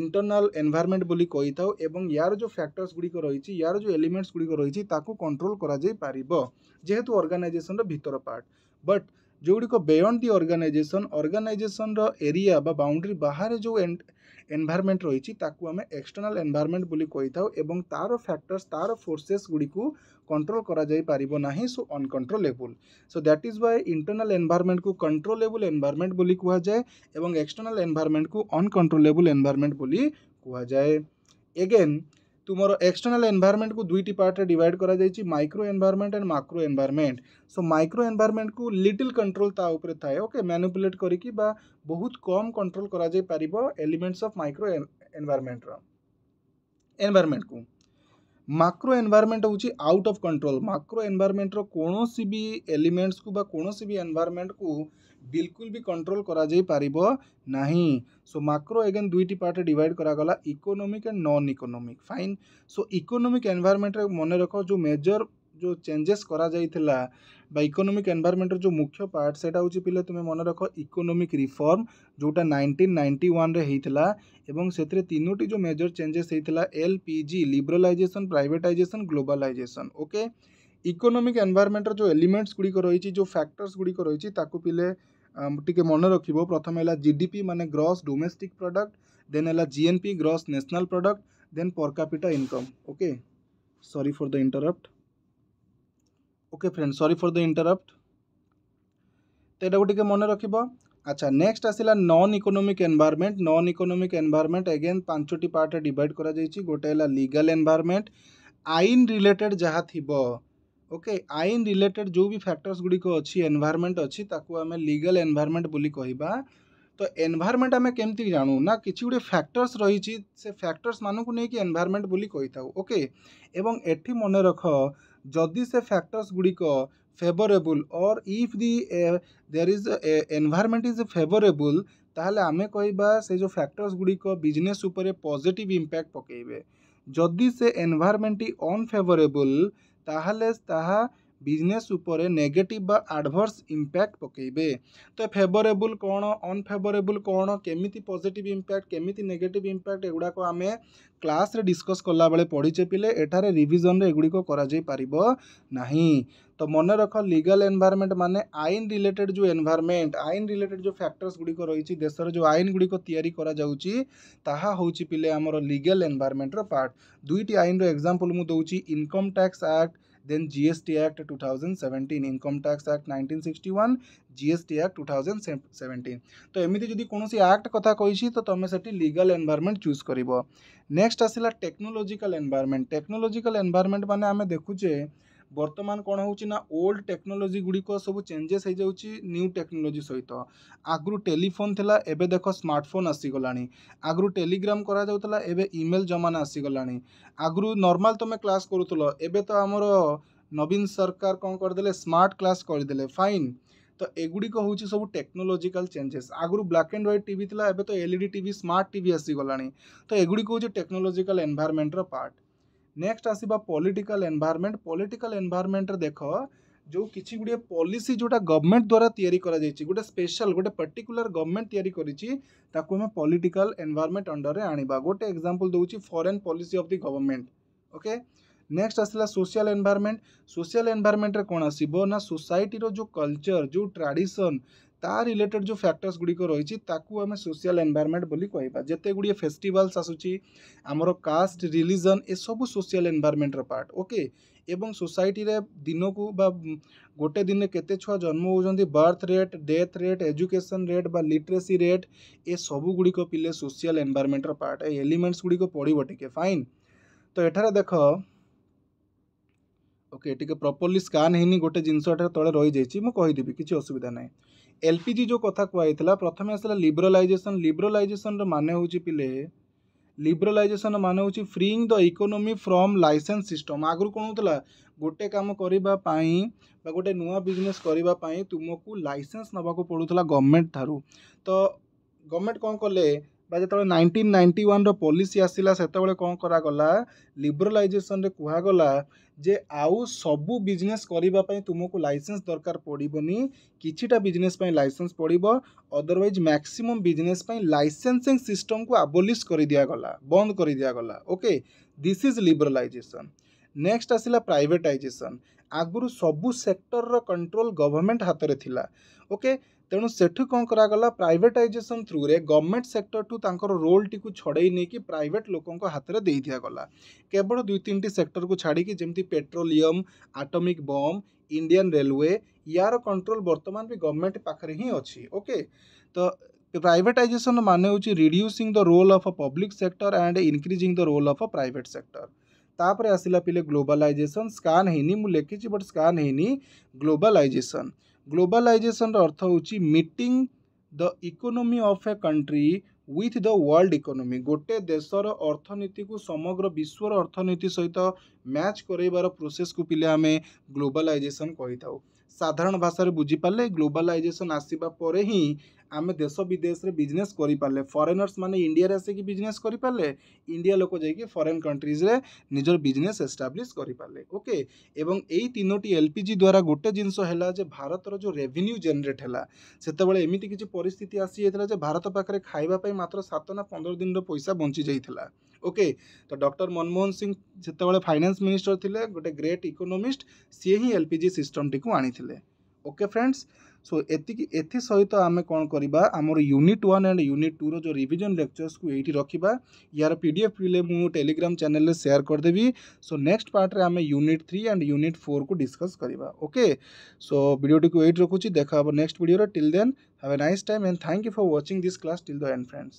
internal environment ବୋଲି କହିଥାଉ ଏବଂ ୟାର ଯେଉଁ factors ଗୁଡ଼ିକ ରହିଛି ୟାର ଯେଉଁ elements ଗୁଡ଼ିକ ରହିଛି ତାକୁ control କରାଯାଇ ପାରିବ ଯେହେତୁ organization ର ଭିତର part but ଯେଉଁଗୁଡ଼ିକ beyond the organization organization ର area ବା boundary ବାହାରେ ଯେଉଁ ଏନଭାୟରମେଣ୍ଟ ରହିଛି ତାକୁ ଆମେ ଏକ୍ସଟର୍ନାଲ୍ ଏନଭାୟରମେଣ୍ଟ ବୋଲି କହିଥାଉ ଏବଂ ତା'ର ଫ୍ୟାକ୍ଟର୍ସ ତା'ର ଫୋର୍ସେସ୍ ଗୁଡ଼ିକୁ କଣ୍ଟ୍ରୋଲ କରାଯାଇପାରିବ uncontrollable so that is that internal ୱାଏ को ଏନ୍ଭାରମେଣ୍ଟକୁ କଣ୍ଟ୍ରୋଲେବୁଲ୍ ଏନ୍ଭାରମେଣ୍ଟ ବୋଲି କୁହାଯାଏ ଏବଂ ଏକ୍ସଟର୍ନାଲ୍ ଏନ୍ଭାରମେଣ୍ଟକୁ ଅନକଣ୍ଟ୍ରୋଲେବୁଲ୍ ଏନ୍ଭାରମେଣ୍ଟ ବୋଲି କୁହାଯାଏ ଏଗେନ୍ तुमर एक्सटर्नाल एनभारमेंट को दुईट पार्ट डिवाइड कर micro environment and macro environment so micro environment को लिटिल कंट्रोल ताऊपर थाए ओके मैनिपुलेट करके बहुत कम कंट्रोल कर elements of micro environment environment को ମାକ୍ରୋ ଏନ୍ଭାରମେଣ୍ଟ ହେଉଛି ଆଉଟ୍ ଅଫ୍ କଣ୍ଟ୍ରୋଲ ମାକ୍ରୋ ଏନ୍ଭାରମେଣ୍ଟର କୌଣସି ବି ଏଲିମେଣ୍ଟସକୁ ବା କୌଣସି ବି ଏନ୍ଭାରମେଣ୍ଟକୁ ବିଲକୁଲ ବି କଣ୍ଟ୍ରୋଲ କରାଯାଇ ପାରିବ ନାହିଁ ସୋ ମାକ୍ରୋ ଏଗେନ୍ ଦୁଇଟି ପାର୍ଟରେ ଡିଭାଇଡ଼ କରାଗଲା economic and non economic fine so economic ଏନ୍ଭାରମେଣ୍ଟରେ ମନେ ରଖ ଯେଉଁ ମେଜର ଯେଉଁ ଚେଞ୍ଜେସ୍ କରାଯାଇଥିଲା ବା ଇକୋନୋମିକ୍ ଏନ୍ଭାରମେଣ୍ଟର ଯେଉଁ ମୁଖ୍ୟ ପାର୍ଟ ସେଇଟା ହେଉଛି ପିଲା ତୁମେ ମନେ ରଖ ଇକୋନୋମିକ୍ ରିଫର୍ମ ଯେଉଁଟା ନାଇଣ୍ଟିନ୍ ନାଇଣ୍ଟି ୱାନ୍ରେ ହେଇଥିଲା ଏବଂ ସେଥିରେ ତିନୋଟି ଯେଉଁ ମେଜର ଚେଞ୍ଜେସ୍ ହେଇଥିଲା L P G liberalisation privatisation globalisation okay economic ଏନ୍ଭାରମେଣ୍ଟର ଯେଉଁ ଏଲିମେଣ୍ଟସ୍ ଗୁଡ଼ିକ ରହିଛି ଯେଉଁ ଫ୍ୟାକ୍ଟର୍ସ ଗୁଡ଼ିକ ରହିଛି ତାକୁ ପିଲେ ଟିକେ ମନେ ରଖିବ ପ୍ରଥମେ ହେଲା ଜି ଡି ପି ମାନେ ଗ୍ରସ୍ ଡୋମେଷ୍ଟିକ୍ ପ୍ରଡ଼କ୍ଟ ଦେନ୍ ହେଲା G N P gross national product then per capita income okay sorry for the interrupt okay friend sorry for the interrupt তো এটা টিকে মনে রাখব আচ্ছা নেক্সট আসিলা non economic environment non economic environment again পাঁচটি পার্টে ডিভাইড করা যাইছি গোটে হল লিগাল এনভায়রনমেন্ট আইন রিলেটেড যাহা থিব ওকে আইন রিলেটেড যে বি ফ্যাক্টর্স গুড়িক অছি এনভায়রনমেন্ট অছি তাকু আমি লিগাল এনভায়রনমেন্ট বলি কহিবা তো এনভায়রনমেন্ট আমি কেমতি জাণু না কিছু গুড়ে ফ্যাক্টর্স রয়েছে সে ফ্যাক্টর্স মানুষ নেই এনভায়রনমেন্ট বলি কই থাও ওকে এবং এটি মনে রখ ଯଦି ସେ ଫ୍ୟାକ୍ଟର୍ସ ଗୁଡ଼ିକ favourable or if the there is environment is favourable ତାହେଲେ ଆମେ କହିବା ସେ ଯେଉଁ ଫ୍ୟାକ୍ଟର୍ସ ଗୁଡ଼ିକ ବିଜନେସ୍ ଉପରେ ପଜିଟିଭ୍ ଇମ୍ପାକ୍ଟ ପକାଇବେ ଯଦି ସେ ଏନ୍ଭାରମେଣ୍ଟଟି ଅନଫେଭରେବୁଲ୍ ତାହେଲେ ତାହା ବିଜନେସ୍ ଉପରେ ନେଗେଟିଭ୍ ବା ଆଡ଼ଭର୍ସ ଇମ୍ପ୍ୟାକ୍ଟ ପକାଇବେ ତ ଫେଭରେବୁଲ୍ କ'ଣ ଅନଫେଭରେବୁଲ୍ କ'ଣ କେମିତି ପଜିଟିଭ୍ ଇମ୍ପ୍ୟାକ୍ଟ କେମିତି ନେଗେଟିଭ୍ ଇମ୍ପ୍ୟାକ୍ଟ ଏଗୁଡ଼ାକ ଆମେ କ୍ଲାସ୍ରେ ଡିସ୍କସ୍ କଲାବେଳେ ପଢ଼ିଛେ ପିଲେ ଏଠାରେ ରିଭିଜନ୍ରେ ଏଗୁଡ଼ିକ କରାଯାଇପାରିବ ନାହିଁ ତ ମନେ ରଖ ଲିଗାଲ୍ ଏନ୍ଭାରମେଣ୍ଟ ମାନେ ଆଇନ ରିଲେଟେଡ୍ ଯେଉଁ ଏନ୍ଭାରମେଣ୍ଟ ଆଇନ ରିଲେଟେଡ୍ ଯେଉଁ ଫ୍ୟାକ୍ଟର୍ସ ଗୁଡ଼ିକ ରହିଛି ଦେଶର ଯେଉଁ ଆଇନ ଗୁଡ଼ିକ ତିଆରି କରାଯାଉଛି ତାହା ହେଉଛି ପିଲେ ଆମର ଲିଗାଲ୍ ଏନ୍ଭାରମେଣ୍ଟର ପାର୍ଟ ଦୁଇଟି ଆଇନର ଏକ୍ଜାମ୍ପଲ୍ ମୁଁ ଦେଉଛି income tax act then GST Act 2017 Income Tax Act 1961 GST Act 2017 তো এমিতি যদি কোনসি অ্যাক্ট কথা কইছি তো তুমি সেটি লিগাল এনভায়রনমেন্ট চুজ করিব নেক্সট আসিলা টেকনোলোজিক্যাল এনভায়রনমেন্ট টেকনোলোজিক্যাল এনভায়রনমেন্ট মানে আমি দেখুছে বর্ତ୍ତমান କ'ଣ ହେଉଛି ନା ଓଲ୍ଡ ଟେକ୍ନୋଲୋଜି ଗୁଡ଼ିକ ସବୁ ଚେଞ୍ଜେସ୍ ହୋଇଯାଉଛି ନ୍ୟୁ ଟେକ୍ନୋଲୋଜି ସହିତ ଆଗରୁ ଟେଲିଫୋନ୍ ଥିଲା ଏବେ ଦେଖ ସ୍ମାର୍ଟଫୋନ୍ ଆସିଗଲାଣି ଆଗରୁ ଟେଲିଗ୍ରାମ କରାଯାଉଥିଲା ଏବେ ଇମେଲ୍ ଜମାନା ଆସିଗଲାଣି ଆଗରୁ ନର୍ମାଲ୍ ତୁମେ କ୍ଲାସ୍ କରୁଥିଲ ଏବେ ତ ଆମର ନବୀନ ସରକାର କ'ଣ କରିଦେଲେ ସ୍ମାର୍ଟ କ୍ଲାସ୍ କରିଦେଲେ ଫାଇନ୍ ତ ଏଗୁଡ଼ିକ ହେଉଛି ସବୁ ଟେକ୍ନୋଲୋଜିକାଲ ଚେଞ୍ଜେସ୍ ଆଗରୁ ବ୍ଲାକ୍ ଆଣ୍ଡ ହ୍ୱାଇଟ୍ ଟିଭି ଥିଲା ଏବେ ତ ଏଲ୍ଇଡି ଟିଭି ସ୍ମାର୍ଟ ଟିଭି ଆସିଗଲାଣି ତ ଏଗୁଡ଼ିକ ହେଉଛି ଟେକ୍ନୋଲୋଜିକାଲ ଏନ୍ଭାରମେଣ୍ଟର ପାର୍ଟ ନେକ୍ସଟ ଆସିବା ପଲିଟିକାଲ ଏନଭାୟରମେଣ୍ଟ ପଲିଟିକାଲ ଏନଭାୟରମେଣ୍ଟରେ ଦେଖ ଯେଉଁ କିଛି ଗୁଡ଼ିଏ ପଲିସି ଯେଉଁଟା ଗଭର୍ଣ୍ଣମେଣ୍ଟ ଦ୍ୱାରା ତିଆରି କରାଯାଇଛି ଗୋଟେ ସ୍ପେଶାଲ ଗୋଟେ ପର୍ଟିକୁଲାର ଗଭର୍ଣ୍ଣମେଣ୍ଟ ତିଆରି କରିଛି ତାକୁ ଆମେ ପଲିଟିକାଲ ଏନଭାୟରମେଣ୍ଟ ଅଣ୍ଡରରେ ଆଣିବା ଗୋଟେ ଏକ୍ଜାମ୍ପଲ୍ ଦେଉଛି foreign policy of the government okay next ଆସିଲା ସୋସିଆଲ ଏନଭାୟରମେଣ୍ଟ ସୋସିଆଲ ଏନଭାୟରମେଣ୍ଟରେ କ'ଣ ଆସିବ ନା ସୋସାଇଟିର ଯେଉଁ କଲଚର ଯେଉଁ ଟ୍ରାଡ଼ିସନ୍ ତା ରିଲେଟେଡ୍ ଯେଉଁ ଫ୍ୟାକ୍ଟର୍ସ ଗୁଡ଼ିକ ରହିଛି ତାକୁ ଆମେ ସୋସିଆଲ୍ ଏନ୍ଭାରମେଣ୍ଟ ବୋଲି କହିବା ଯେତେ ଗୁଡ଼ିଏ ଫେଷ୍ଟିଭାଲ୍ସ ଆସୁଛି ଆମର କାଷ୍ଟ ରିଲିଜନ୍ ଏସବୁ ସୋସିଆଲ୍ ଏନ୍ଭାରମେଣ୍ଟର ପାର୍ଟ ଓକେ ଏବଂ ସୋସାଇଟିରେ ଦିନକୁ ବା ଗୋଟେ ଦିନରେ କେତେ ଛୁଆ ଜନ୍ମ ହେଉଛନ୍ତି birth rate death rate education rate ବା ଲିଟରେସି ରେଟ୍ ଏସବୁ ଗୁଡ଼ିକ ପିଲେ ସୋସିଆଲ୍ ଏନ୍ଭାରମେଣ୍ଟର ପାର୍ଟ ଏ ଏଲିମେଣ୍ଟସ୍ ଗୁଡ଼ିକ ପଡ଼ିବ ଟିକେ ଫାଇନ୍ ତ ଏଠାରେ ଦେଖ ଓକେ ଟିକେ ପ୍ରପର୍ଲି ସ୍କାନ୍ ହେଇନି ଗୋଟେ ଜିନିଷ ଏଠାରେ ତଳେ ରହିଯାଇଛି ମୁଁ କହିଦେବି କିଛି ଅସୁବିଧା ନାହିଁ ଏଲ୍ପିଜି ଯେଉଁ କଥା କୁହାଯାଇଥିଲା ପ୍ରଥମେ ଆସିଲା ଲିବ୍ରାଲାଇଜେସନ୍ ଲିବ୍ରାଲାଇଜେସନ୍ର ମାନେ ହେଉଛି ପିଲେ ଲିବ୍ରାଲାଇଜେସନ୍ ମାନେ ହେଉଛି freeing the economy from licence system ଆଗରୁ କ'ଣ ହେଉଥିଲା ଗୋଟେ କାମ କରିବା ପାଇଁ ବା ଗୋଟେ ନୂଆ ବିଜନେସ୍ କରିବା ପାଇଁ ତୁମକୁ ଲାଇସେନ୍ସ ନେବାକୁ ପଡ଼ୁଥିଲା ଗଭର୍ଣ୍ଣମେଣ୍ଟ ଠାରୁ ତ ଗଭର୍ଣ୍ଣମେଣ୍ଟ କ'ଣ କଲେ ବା ଯେତେବେଳେ ନାଇଣ୍ଟିନ୍ ନାଇଣ୍ଟି ୱାନ୍ର ପଲିସି ଆସିଲା ସେତେବେଳେ କ'ଣ କରାଗଲା ଲିବରାଲାଇଜେସନ୍ରେ କୁହାଗଲା ଯେ ଆଉ ସବୁ ବିଜନେସ୍ କରିବା ପାଇଁ ତୁମକୁ ଲାଇସେନ୍ସ ଦରକାର ପଡ଼ିବନି କିଛିଟା ବିଜନେସ୍ ପାଇଁ ଲାଇସେନ୍ସ ପଡ଼ିବ ଅଦରୱାଇଜ୍ ମ୍ୟାକ୍ସିମମ୍ ବିଜନେସ୍ ପାଇଁ ଲାଇସେନ୍ସିଂ ସିଷ୍ଟମକୁ ଆବୋଲିସ୍ କରିଦିଆଗଲା ବନ୍ଦ କରିଦିଆଗଲା okay this is liberalization next ଆସିଲା ପ୍ରାଇଭେଟାଇଜେସନ୍ ଆଗରୁ ସବୁ ସେକ୍ଟରର କଣ୍ଟ୍ରୋଲ ଗଭର୍ଣ୍ଣମେଣ୍ଟ ହାତରେ ଥିଲା ଓକେ ତେଣୁ ସେଠୁ କ'ଣ କରାଗଲା ପ୍ରାଇଭେଟାଇଜେସନ୍ ଥ୍ରୁରେ ଗଭର୍ଣ୍ଣମେଣ୍ଟ ସେକ୍ଟରଠୁ ତାଙ୍କର ରୋଲ୍ଟିକୁ ଛଡ଼େଇ ନେଇକି ପ୍ରାଇଭେଟ୍ ଲୋକଙ୍କ ହାତରେ ଦେଇ ଦିଆଗଲା କେବଳ ଦୁଇ ତିନିଟି ସେକ୍ଟରକୁ ଛାଡ଼ିକି ଯେମିତି petroleum atomic bomb Indian railway ୟାର କଣ୍ଟ୍ରୋଲ ବର୍ତ୍ତମାନ ବି ଗଭର୍ଣ୍ଣମେଣ୍ଟ ପାଖରେ ହିଁ ଅଛି ଓକେ ତ ପ୍ରାଇଭେଟାଇଜେସନ୍ ମାନେ ହେଉଛି reducing the role of a public sector and increasing the role of a private sector ତାପରେ ଆସିଲା ପିଲେ ଗ୍ଲୋବାଲାଇଜେସନ୍ ସ୍କାନ୍ ହେଇନି ମୁଁ ଲେଖିଛି ବଟ୍ ସ୍କାନ୍ ହେଇନି ଗ୍ଲୋବାଲାଇଜେସନ୍ ଗ୍ଲୋବାଲାଇଜେସନର ଅର୍ଥ ହେଉଛି meeting the economy of a country with the world economy ଗୋଟେ ଦେଶର ଅର୍ଥନୀତିକୁ ସମଗ୍ର ବିଶ୍ୱର ଅର୍ଥନୀତି ସହିତ ମ୍ୟାଚ୍ କରାଇବାର ପ୍ରୋସେସ୍କୁ ପିଲେ ଆମେ ଗ୍ଲୋବାଲାଇଜେସନ୍ କହିଥାଉ ସାଧାରଣ ଭାଷାରେ ବୁଝିପାରିଲେ ଗ୍ଲୋବାଲାଇଜେସନ୍ ଆସିବା ପରେ ହିଁ ଆମେ ଦେଶ ବିଦେଶରେ ବିଜନେସ୍ କରିପାରିଲେ ଫରେନର୍ସ ମାନେ ଇଣ୍ଡିଆରେ ଆସିକି ବିଜନେସ୍ କରିପାରିଲେ ଇଣ୍ଡିଆ ଲୋକ ଯାଇକି ଫରେନ୍ କଣ୍ଟ୍ରିଜ୍ରେ ନିଜର ବିଜନେସ୍ ଏଷ୍ଟାବ୍ଲିଶ୍ କରିପାରିଲେ ଓକେ ଏବଂ ଏଇ ତିନୋଟି ଏଲ୍ ପି ଜି ଦ୍ୱାରା ଗୋଟେ ଜିନିଷ ହେଲା ଯେ ଭାରତର ଯେଉଁ ରେଭିନ୍ୟୁ ଜେନେରେଟ୍ ହେଲା ସେତେବେଳେ ଏମିତି କିଛି ପରିସ୍ଥିତି ଆସିଯାଇଥିଲା ଯେ ଭାରତ ପାଖରେ ଖାଇବା ପାଇଁ ମାତ୍ର ସାତ ନା ପନ୍ଦର ଦିନର ପଇସା ବଞ୍ଚିଯାଇଥିଲା ଓକେ ତ ଡକ୍ଟର ମନମୋହନ ସିଂ ଯେତେବେଳେ ଫାଇନାନ୍ସ ମିନିଷ୍ଟର ଥିଲେ ଗୋଟେ ଗ୍ରେଟ୍ ଇକୋନୋମିଷ୍ଟ ସିଏ ହିଁ ଏଲ୍ ପି ଜି ସିଷ୍ଟମ୍ଟିକୁ ଆଣିଥିଲେ ଓକେ ଫ୍ରେଣ୍ଡସ୍ সো এতিকি এথি সহিত আমি কোণ করা আমার ইউনিট ওয়ান আন্ড ইউনিট টুর যে রিভিজন লেকচর্স কু এইটি রাখবা ইয়ার পিডিএফ রিলে মু টেলিগ্রাম চ্যানেল সেয়ার করদেবি সো নেক্সট পার্টরে আমি unit three and unit four কু ডিসকস করা ওকে সো ভিডিওটি ওয়েট রাখুছি দেখা হব নেক্সট ভিডিওরে till then have a nice time and thank you for watching this class till the and friends